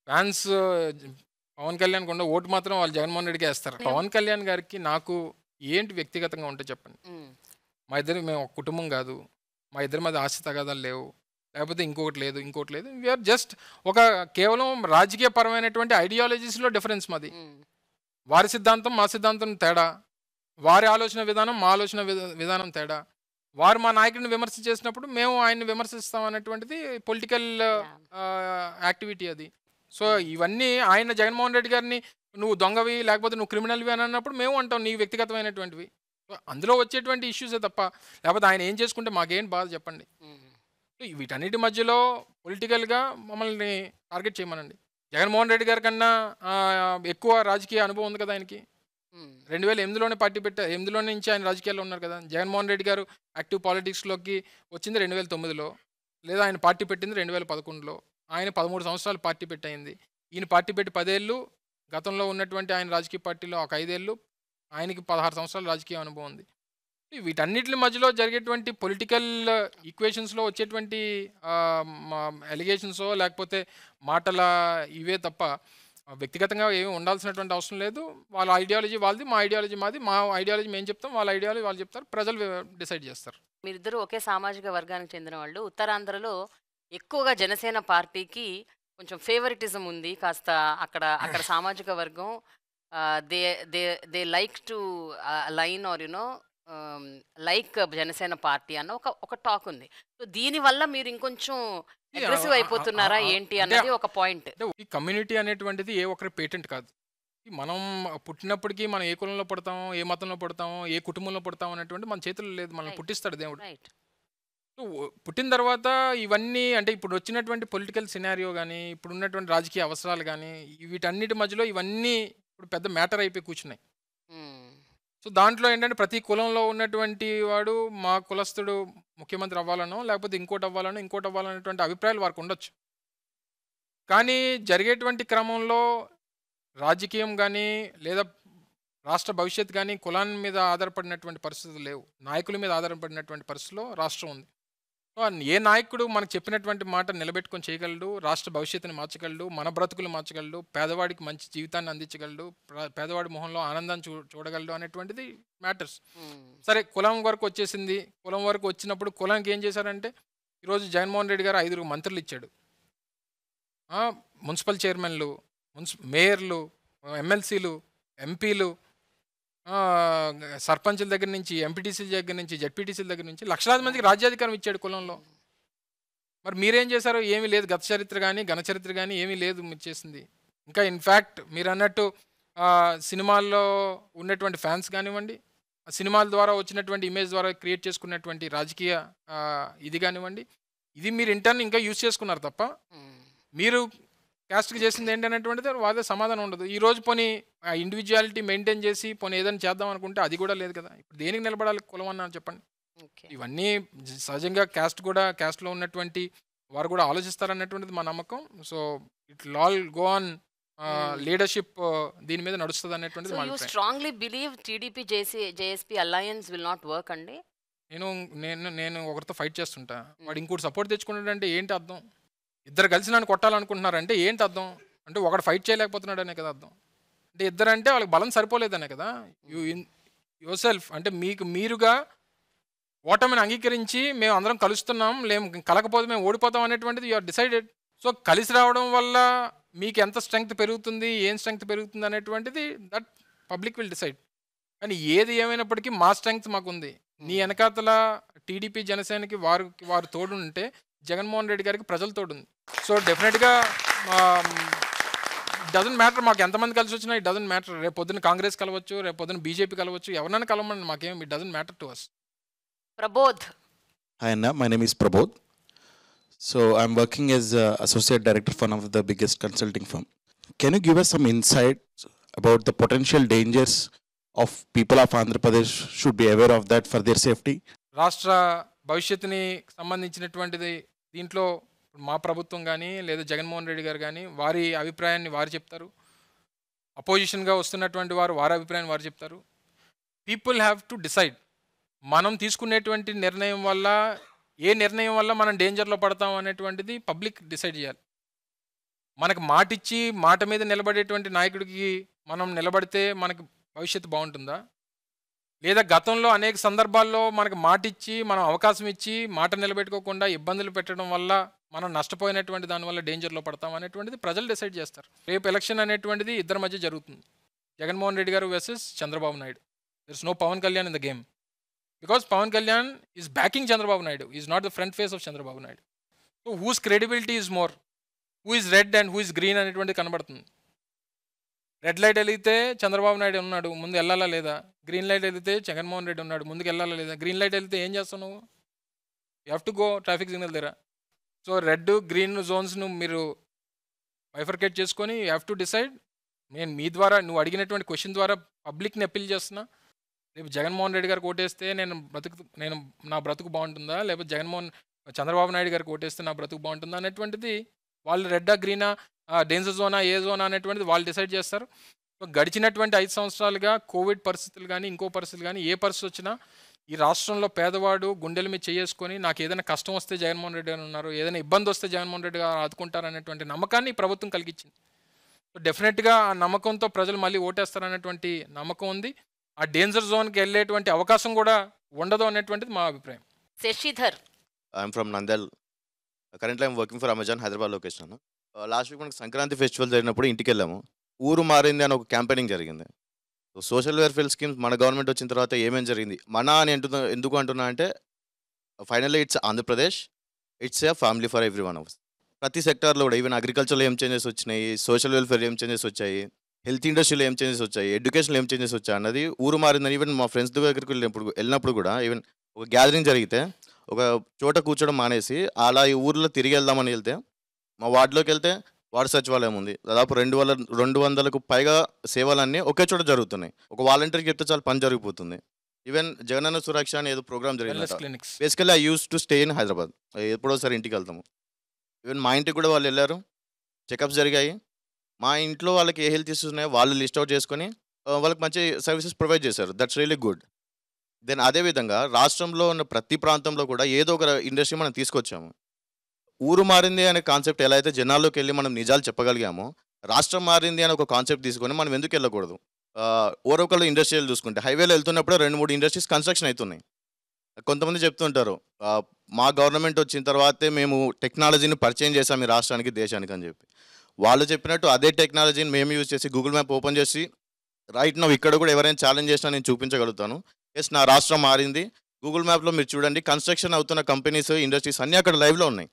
ఫ్యాన్స్ పవన్ కళ్యాణ్ కొండ ఓటు మాత్రం వాళ్ళు జగన్మోహన్ రెడ్డికి వేస్తారు పవన్ కళ్యాణ్ గారికి నాకు ఏంటి వ్యక్తిగతంగా ఉంటే చెప్పండి మా ఇద్దరు మేము ఒక కుటుంబం కాదు మా ఇద్దరి మీద ఆస్తి తగాదాలు లేవు లేకపోతే ఇంకొకటి లేదు ఇంకోటి లేదు వీఆర్ జస్ట్ ఒక కేవలం రాజకీయ పరమైనటువంటి ఐడియాలజీస్లో డిఫరెన్స్ మాది వారి సిద్ధాంతం మా సిద్ధాంతం తేడా వారి ఆలోచన విధానం మా ఆలోచన విధానం తేడా వారు మా నాయకుడిని విమర్శ చేసినప్పుడు మేము ఆయన్ని విమర్శిస్తాం అనేటువంటిది పొలిటికల్ యాక్టివిటీ అది సో ఇవన్నీ ఆయన జగన్మోహన్ రెడ్డి గారిని నువ్వు దొంగవి లేకపోతే నువ్వు క్రిమినల్వి అని అన్నప్పుడు మేము అంటాం నీ వ్యక్తిగతమైనటువంటివి అందులో వచ్చేటువంటి ఇష్యూసే తప్ప లేకపోతే ఆయన ఏం చేసుకుంటే మాకేం బాధ చెప్పండి వీటన్నిటి మధ్యలో పొలిటికల్గా మమ్మల్ని టార్గెట్ చేయమనండి జగన్మోహన్ రెడ్డి గారి కన్నా ఎక్కువ రాజకీయ అనుభవం ఉంది కదా ఆయనకి రెండు వేల ఎనిమిదిలోనే పార్టీ పెట్టా ఎనిమిదిలో నుంచి ఆయన రాజకీయాల్లో ఉన్నారు కదా జగన్మోహన్ రెడ్డి గారు యాక్టివ్ పాలిటిక్స్లోకి వచ్చింది రెండు వేల తొమ్మిదిలో లేదా ఆయన పార్టీ పెట్టింది రెండు వేల పదకొండులో ఆయన పదమూడు సంవత్సరాలు పార్టీ పెట్టయింది ఈయన పార్టీ పెట్టి పదేళ్ళు గతంలో ఉన్నటువంటి ఆయన రాజకీయ పార్టీలో ఒక ఐదేళ్ళు ఆయనకి పదహారు సంవత్సరాల రాజకీయ అనుభవం ఉంది వీటన్నిటి మధ్యలో జరిగేటువంటి పొలిటికల్ ఈక్వేషన్స్లో వచ్చేటువంటి ఎలిగేషన్సో లేకపోతే మాటల ఇవే తప్ప వ్యక్తిగతంగా ఏమి ఉండాల్సినటువంటి అవసరం లేదు వాళ్ళ ఐడియాలజీ వాళ్ళది మా ఐడియాలజీ మాది మా ఐడియాలజీ మేము చెప్తాం వాళ్ళ ఐడియాలజీ వాళ్ళు చెప్తారు ప్రజలు డిసైడ్ చేస్తారు మీరిద్దరు ఒకే సామాజిక వర్గానికి చెందిన వాళ్ళు ఉత్తరాంధ్రలో ఎక్కువగా జనసేన పార్టీకి కొంచెం ఫేవరెటిజం ఉంది కాస్త అక్కడ అక్కడ సామాజిక వర్గం they they they like to line or you know like Janasena party అన్న ఒక ఒక టాక్ ఉంది సో దీనివల్ల మీరు ఇంకొంచెం అగ్రెసివ్ అయిపోతున్నారా ఏంటి అనేది ఒక పాయింట్ ఈ కమ్యూనిటీ అనేటువంటిది ఏ ఒక్కరి పేటెంట్ కాదు మనం పుట్టినప్పటికీ మనం ఏ కులంలో పడతాం ఏ మతంలో పడతాం ఏ కుటుంబంలో పడతాం అనేటువంటి మన చేతుల్లో లేదు మనం పుట్టిస్తాడు దేవుడు పుట్టిన తర్వాత ఇవన్నీ అంటే ఇప్పుడు వచ్చినటువంటి పొలిటికల్ సినారియో కానీ ఇప్పుడు ఉన్నటువంటి రాజకీయ అవసరాలు కానీ వీటన్నిటి మధ్యలో ఇవన్నీ ఇప్పుడు పెద్ద మ్యాటర్ అయిపోయి కూర్చున్నాయి సో దాంట్లో ఏంటంటే ప్రతి కులంలో ఉన్నటువంటి వాడు మా కులస్తుడు ముఖ్యమంత్రి అవ్వాలనో లేకపోతే ఇంకోటి అవ్వాలనో ఇంకోటి అవ్వాలనేటువంటి అభిప్రాయాలు వారికి ఉండొచ్చు కానీ జరిగేటువంటి క్రమంలో రాజకీయం కానీ లేదా రాష్ట్ర భవిష్యత్ కానీ కులాన్ని మీద ఆధారపడినటువంటి పరిస్థితులు లేవు నాయకుల మీద ఆధారపడినటువంటి పరిస్థితిలో రాష్ట్రం ఉంది ఏ నాయకుడు మనకు చెప్పినటువంటి మాట నిలబెట్టుకొని చేయగలడు రాష్ట్ర భవిష్యత్తుని మార్చగలడు మన బ్రతుకులు మార్చగలడు పేదవాడికి మంచి జీవితాన్ని అందించగలడు పేదవాడి మొహంలో ఆనందాన్ని చూ చూడగలడు అనేటువంటిది మ్యాటర్స్ సరే కులం వరకు వచ్చేసింది కులం వరకు వచ్చినప్పుడు కులానికి ఏం చేశారంటే ఈరోజు జగన్మోహన్ రెడ్డి గారు ఐదుగురు మంత్రులు ఇచ్చాడు మున్సిపల్ చైర్మన్లు మున్సి మేయర్లు ఎమ్మెల్సీలు ఎంపీలు సర్పంచ్ల దగ్గర నుంచి ఎంపీటీసీల దగ్గర నుంచి జడ్పీటీసీల దగ్గర నుంచి లక్షలాది మందికి రాజ్యాధికారం ఇచ్చాడు కులంలో మరి మీరేం చేశారు ఏమీ లేదు గత చరిత్ర కానీ ఘన చరిత్ర కానీ ఏమీ లేదు మీరు చేసింది ఇంకా ఇన్ఫ్యాక్ట్ మీరు అన్నట్టు సినిమాల్లో ఉన్నటువంటి ఫ్యాన్స్ కానివ్వండి సినిమాల ద్వారా వచ్చినటువంటి ఇమేజ్ ద్వారా క్రియేట్ చేసుకున్నటువంటి రాజకీయ ఇది కానివ్వండి ఇది మీరు ఇంటర్న్ ఇంకా యూజ్ చేసుకున్నారు తప్ప మీరు క్యాస్ట్కి చేసింది ఏంటి అనేటువంటిది వాళ్ళ సమాధానం ఉండదు ఈ రోజు పోనీ ఆ ఇండివిజువాలిటీ మెయింటైన్ చేసి పోనీ ఏదైనా చేద్దాం అనుకుంటే అది కూడా లేదు కదా ఇప్పుడు దేనికి నిలబడాలి కులం అని చెప్పండి ఇవన్నీ సహజంగా క్యాస్ట్ కూడా క్యాస్ట్లో ఉన్నటువంటి వారు కూడా ఆలోచిస్తారన్నటువంటిది మా నమ్మకం so it all go on leadership దీని మీద నడుస్తుంది అనేటువంటిది strongly believe TDP JC JSP alliance will not work అండి నేను నేను నేను ఒకరితో ఫైట్ చేస్తుంటా వాడు hmm. ఇంకోటి సపోర్ట్ అంటే ఏంటి అర్థం ఇద్దరు కలిసి నన్ను కొట్టాలనుకుంటున్నారంటే ఏంటి అర్థం అంటే ఒకడు ఫైట్ చేయలేకపోతున్నాడనే కదా అర్థం అంటే ఇద్దరు అంటే వాళ్ళకి బలం సరిపోలేదనే కదా యూ ఇన్ యువర్ సెల్ఫ్ అంటే మీకు మీరుగా ఓటమిని అంగీకరించి మేము అందరం కలుస్తున్నాం లేము కలకపోతే మేము ఓడిపోతాం అనేటువంటిది యూఆర్ డిసైడెడ్ సో కలిసి రావడం వల్ల మీకు ఎంత స్ట్రెంగ్త్ పెరుగుతుంది ఏం స్ట్రెంగ్త్ పెరుగుతుంది అనేటువంటిది దట్ పబ్లిక్ విల్ డిసైడ్ కానీ ఏది ఏమైనప్పటికీ మా స్ట్రెంగ్త్ మాకుంది నీ వెనకాతల టీడీపీ జనసేనకి వారు వారు తోడుంటే జగన్మోహన్ రెడ్డి గారికి ప్రజలతో ఉంది సో డెఫినెట్గా డజన్ మ్యాటర్ మాకు ఎంతమంది కలిసి వచ్చినా ఇట్ డజన్ మ్యాటర్ రేపు పొద్దున్న కాంగ్రెస్ కలవచ్చు రేపు పొద్దున్న బీజేపీ కలవచ్చు ఎవరైనా కలవండి మాకేమి it doesn't matter to us Prabodh hi అన్న my name is Prabodh so I'm working as associate director for of the biggest consulting firm can you give us some insight about the potential dangers of people of Andhra Pradesh should be aware of that for their safety రాష్ట్ర భవిష్యత్తుని సంబంధించినటువంటిది దీంట్లో మా ప్రభుత్వం కానీ లేదా జగన్మోహన్ రెడ్డి గారు కానీ వారి అభిప్రాయాన్ని వారు చెప్తారు అపోజిషన్గా వస్తున్నటువంటి వారు వారి అభిప్రాయాన్ని వారు చెప్తారు పీపుల్ హ్యావ్ టు డిసైడ్ మనం తీసుకునేటువంటి నిర్ణయం వల్ల ఏ నిర్ణయం వల్ల మనం డేంజర్లో పడతాం అనేటువంటిది పబ్లిక్ డిసైడ్ చేయాలి మనకు మాటిచ్చి మాట మీద నిలబడేటువంటి నాయకుడికి మనం నిలబడితే మనకి భవిష్యత్తు బాగుంటుందా లేదా గతంలో అనేక సందర్భాల్లో మనకు మాట ఇచ్చి మనం అవకాశం ఇచ్చి మాట నిలబెట్టుకోకుండా ఇబ్బందులు పెట్టడం వల్ల మనం నష్టపోయినటువంటి దానివల్ల డేంజర్లో పడతాం అనేటువంటిది ప్రజలు డిసైడ్ చేస్తారు రేపు ఎలక్షన్ అనేటువంటిది ఇద్దరి మధ్య జరుగుతుంది జగన్మోహన్ రెడ్డి గారు versus Chandrababu Naidu is no Pawan Kalyan in the game because Pawan Kalyan is backing Chandrababu Naidu is not the front face of Chandrababu Naidu so whose credibility is more who is red and who is green అనేటువంటిది కనబడుతుంది రెడ్ లైట్ వెళితే చంద్రబాబు నాయుడు ఉన్నాడు ముందు వెళ్ళాలా లేదా గ్రీన్ లైట్ వెళితే జగన్మోహన్ రెడ్డి ఉన్నాడు ముందుకు వెళ్ళాలా లేదా గ్రీన్ లైట్ వెళితే ఏం చేస్తావు నువ్వు you to go traffic signal దగ్గర సో రెడ్ గ్రీన్ జోన్స్ను మీరు బైఫర్కేట్ చేసుకొని యూ హ్యావ్ టు డిసైడ్ నేను మీ ద్వారా నువ్వు అడిగినటువంటి క్వశ్చన్ ద్వారా పబ్లిక్ని అప్పీల్ చేస్తున్నా రేపు జగన్మోహన్ రెడ్డి గారికి ఓటేస్తే నేను బ్రతుకు నేను నా బ్రతుకు బాగుంటుందా లేకపోతే జగన్మోహన్ చంద్రబాబు నాయుడు గారికి ఓటేస్తే నా బ్రతుకు బాగుంటుందా అనేటువంటిది వాళ్ళు రెడ్డా గ్రీనా డేంజర్ జోనా ఏ జోనా అనేటువంటిది వాళ్ళు డిసైడ్ చేస్తారు సో గడిచినటువంటి ఐదు సంవత్సరాలుగా కోవిడ్ పరిస్థితులు కానీ ఇంకో పరిస్థితులు కానీ ఏ పరిస్థితి వచ్చినా ఈ రాష్ట్రంలో పేదవాడు గుండెల మీద చేసుకొని నాకు ఏదైనా కష్టం వస్తే జగన్మోహన్ రెడ్డి గారు ఉన్నారు ఏదైనా ఇబ్బంది వస్తే జగన్మోహన్ రెడ్డి గారు అనేటువంటి నమ్మకాన్ని ప్రభుత్వం కలిగించింది సో డెఫినెట్గా ఆ నమ్మకంతో ప్రజలు మళ్ళీ ఓటేస్తారనేటువంటి నమ్మకం ఉంది ఆ డేంజర్ జోన్కి వెళ్ళేటువంటి అవకాశం కూడా ఉండదు అనేటువంటిది మా అభిప్రాయం Sasidhar I'm from Nandyal current I'm working for Amazon Hyderabad location last week మనకి సంక్రాంతి ఫెస్టివల్ జరిగినప్పుడు ఇంటికి వెళ్ళాము ఊరు మారింది అని ఒక క్యాంపెయినింగ్ జరిగింది సో సోషల్ వెల్ఫేర్ స్కీమ్స్ మన గవర్నమెంట్ వచ్చిన తర్వాత ఏమేమి జరిగింది మన అని అంటున్నా ఎందుకు అంటున్నా అంటే finally it's Andhra Pradesh it's a family for every one ours ప్రతి సెక్టార్లో కూడా ఈవెన్ అగ్రికల్చర్లో ఏం చేంజెస్ వచ్చినాయి సోషల్ వెల్ఫేర్ ఏం చేంజెస్ వచ్చాయి హెల్త్ ఇండస్ట్రీలో ఏం చేంజెస్ వచ్చాయి ఎడ్యుకేషన్లో ఏం చేంజెస్ వచ్చాయి అన్నది ఊరు మారిందని ఈవెన్ మా ఫ్రెండ్స్ దగ్గరికి వెళ్ళినప్పుడు వెళ్ళినప్పుడు కూడా ఈవెన్ ఒక గ్యాదరింగ్ జరిగితే ఒక చోట కూర్చోడం మానేసి అలా ఈ ఊర్లో తిరిగి వెళ్దామని వెళ్తే మా వార్డులోకి వెళ్తే వార్డు సచివాలయం ఉంది దాదాపు రెండు వందల రెండు వందలకు పైగా సేవలన్నీ ఒకే చోట జరుగుతున్నాయి ఒక వాలంటీర్కి చెప్తే చాలా పని జరిగిపోతుంది ఈవెన్ జగనన్న సురక్ష అని ఏదో ప్రోగ్రామ్ జరిగింది basically I use to stay in Hyderabad ఎప్పుడో ఎప్పుడోసారి ఇంటికి వెళ్తాము ఈవెన్ మా ఇంటికి కూడా వాళ్ళు వెళ్ళారు చెకప్స్ జరిగాయి మా ఇంట్లో వాళ్ళకి ఏ హెల్త్ ఇష్యూస్ ఉన్నాయో వాళ్ళు లిస్ట్ అవుట్ చేసుకొని వాళ్ళకి మంచి సర్వీసెస్ ప్రొవైడ్ చేశారు దట్స్ రియలీ గుడ్ దెన్ అదేవిధంగా రాష్ట్రంలో ఉన్న ప్రతి ప్రాంతంలో కూడా ఏదో ఒక ఇండస్ట్రీ మనం తీసుకొచ్చాము ఊరు మారింది అనే కాన్సెప్ట్ ఎలా అయితే జనాల్లోకి వెళ్ళి మనం నిజాలు చెప్పగలిగామో రాష్ట్రం మారింది అనే ఒక కాన్సెప్ట్ తీసుకొని మనం ఎందుకు వెళ్ళకూడదు ఓరొకళ్ళు ఇండస్ట్రీలు చూసుకుంటే హైవేలో వెళ్తున్నప్పుడు రెండు మూడు ఇండస్ట్రీస్ కన్స్ట్రక్షన్ అవుతున్నాయి కొంతమంది చెప్తుంటారు మా గవర్నమెంట్ వచ్చిన తర్వాతే మేము టెక్నాలజీని పరిచయం చేసాం ఈ రాష్ట్రానికి దేశానికి అని చెప్పి వాళ్ళు చెప్పినట్టు అదే టెక్నాలజీని మేము యూజ్ చేసి గూగుల్ మ్యాప్ ఓపెన్ చేసి రైట్ నా ఇక్కడ కూడా ఎవరైనా ఛాలెంజ్ చేసినా నేను చూపించగలుగుతాను ఎస్ నా రాష్ట్రం మారింది గూగుల్ మ్యాప్లో మీరు చూడండి కన్స్ట్రక్షన్ అవుతున్న కంపెనీస్ ఇండస్ట్రీస్ అన్నీ అక్కడ లైవ్లో ఉన్నాయి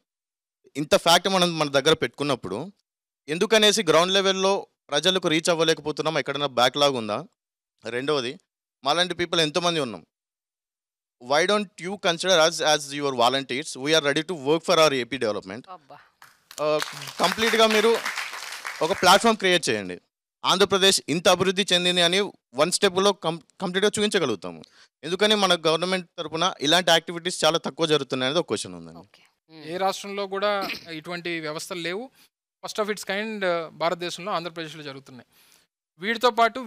ఇంత ఫ్యాక్ట్ మనం మన దగ్గర పెట్టుకున్నప్పుడు ఎందుకనేసి గ్రౌండ్ లెవెల్లో ప్రజలకు రీచ్ అవ్వలేకపోతున్నాం ఎక్కడైనా బ్యాక్లాగ్ ఉందా రెండవది మాలాంటి పీపుల్ ఎంతోమంది ఉన్నాం why don't you consider us as your volunteers we are ready to work for our AP development కంప్లీట్గా మీరు ఒక ప్లాట్ఫామ్ క్రియేట్ చేయండి ఆంధ్రప్రదేశ్ ఇంత అభివృద్ధి చెందింది అని వన్ స్టెప్లో కం కంప్లీట్గా చూపించగలుగుతాము ఎందుకని మన గవర్నమెంట్ తరఫున ఇలాంటి యాక్టివిటీస్ చాలా తక్కువ జరుగుతున్నాయి అనేది ఒక క్వశ్చన్ ఉందండి ఏ రాష్ట్రంలో కూడా ఇటువంటి వ్యవస్థలు లేవు ఫస్ట్ ఆఫ్ ఇట్స్ కైండ్ భారతదేశంలో ఆంధ్రప్రదేశ్లో జరుగుతున్నాయి వీటితో పాటు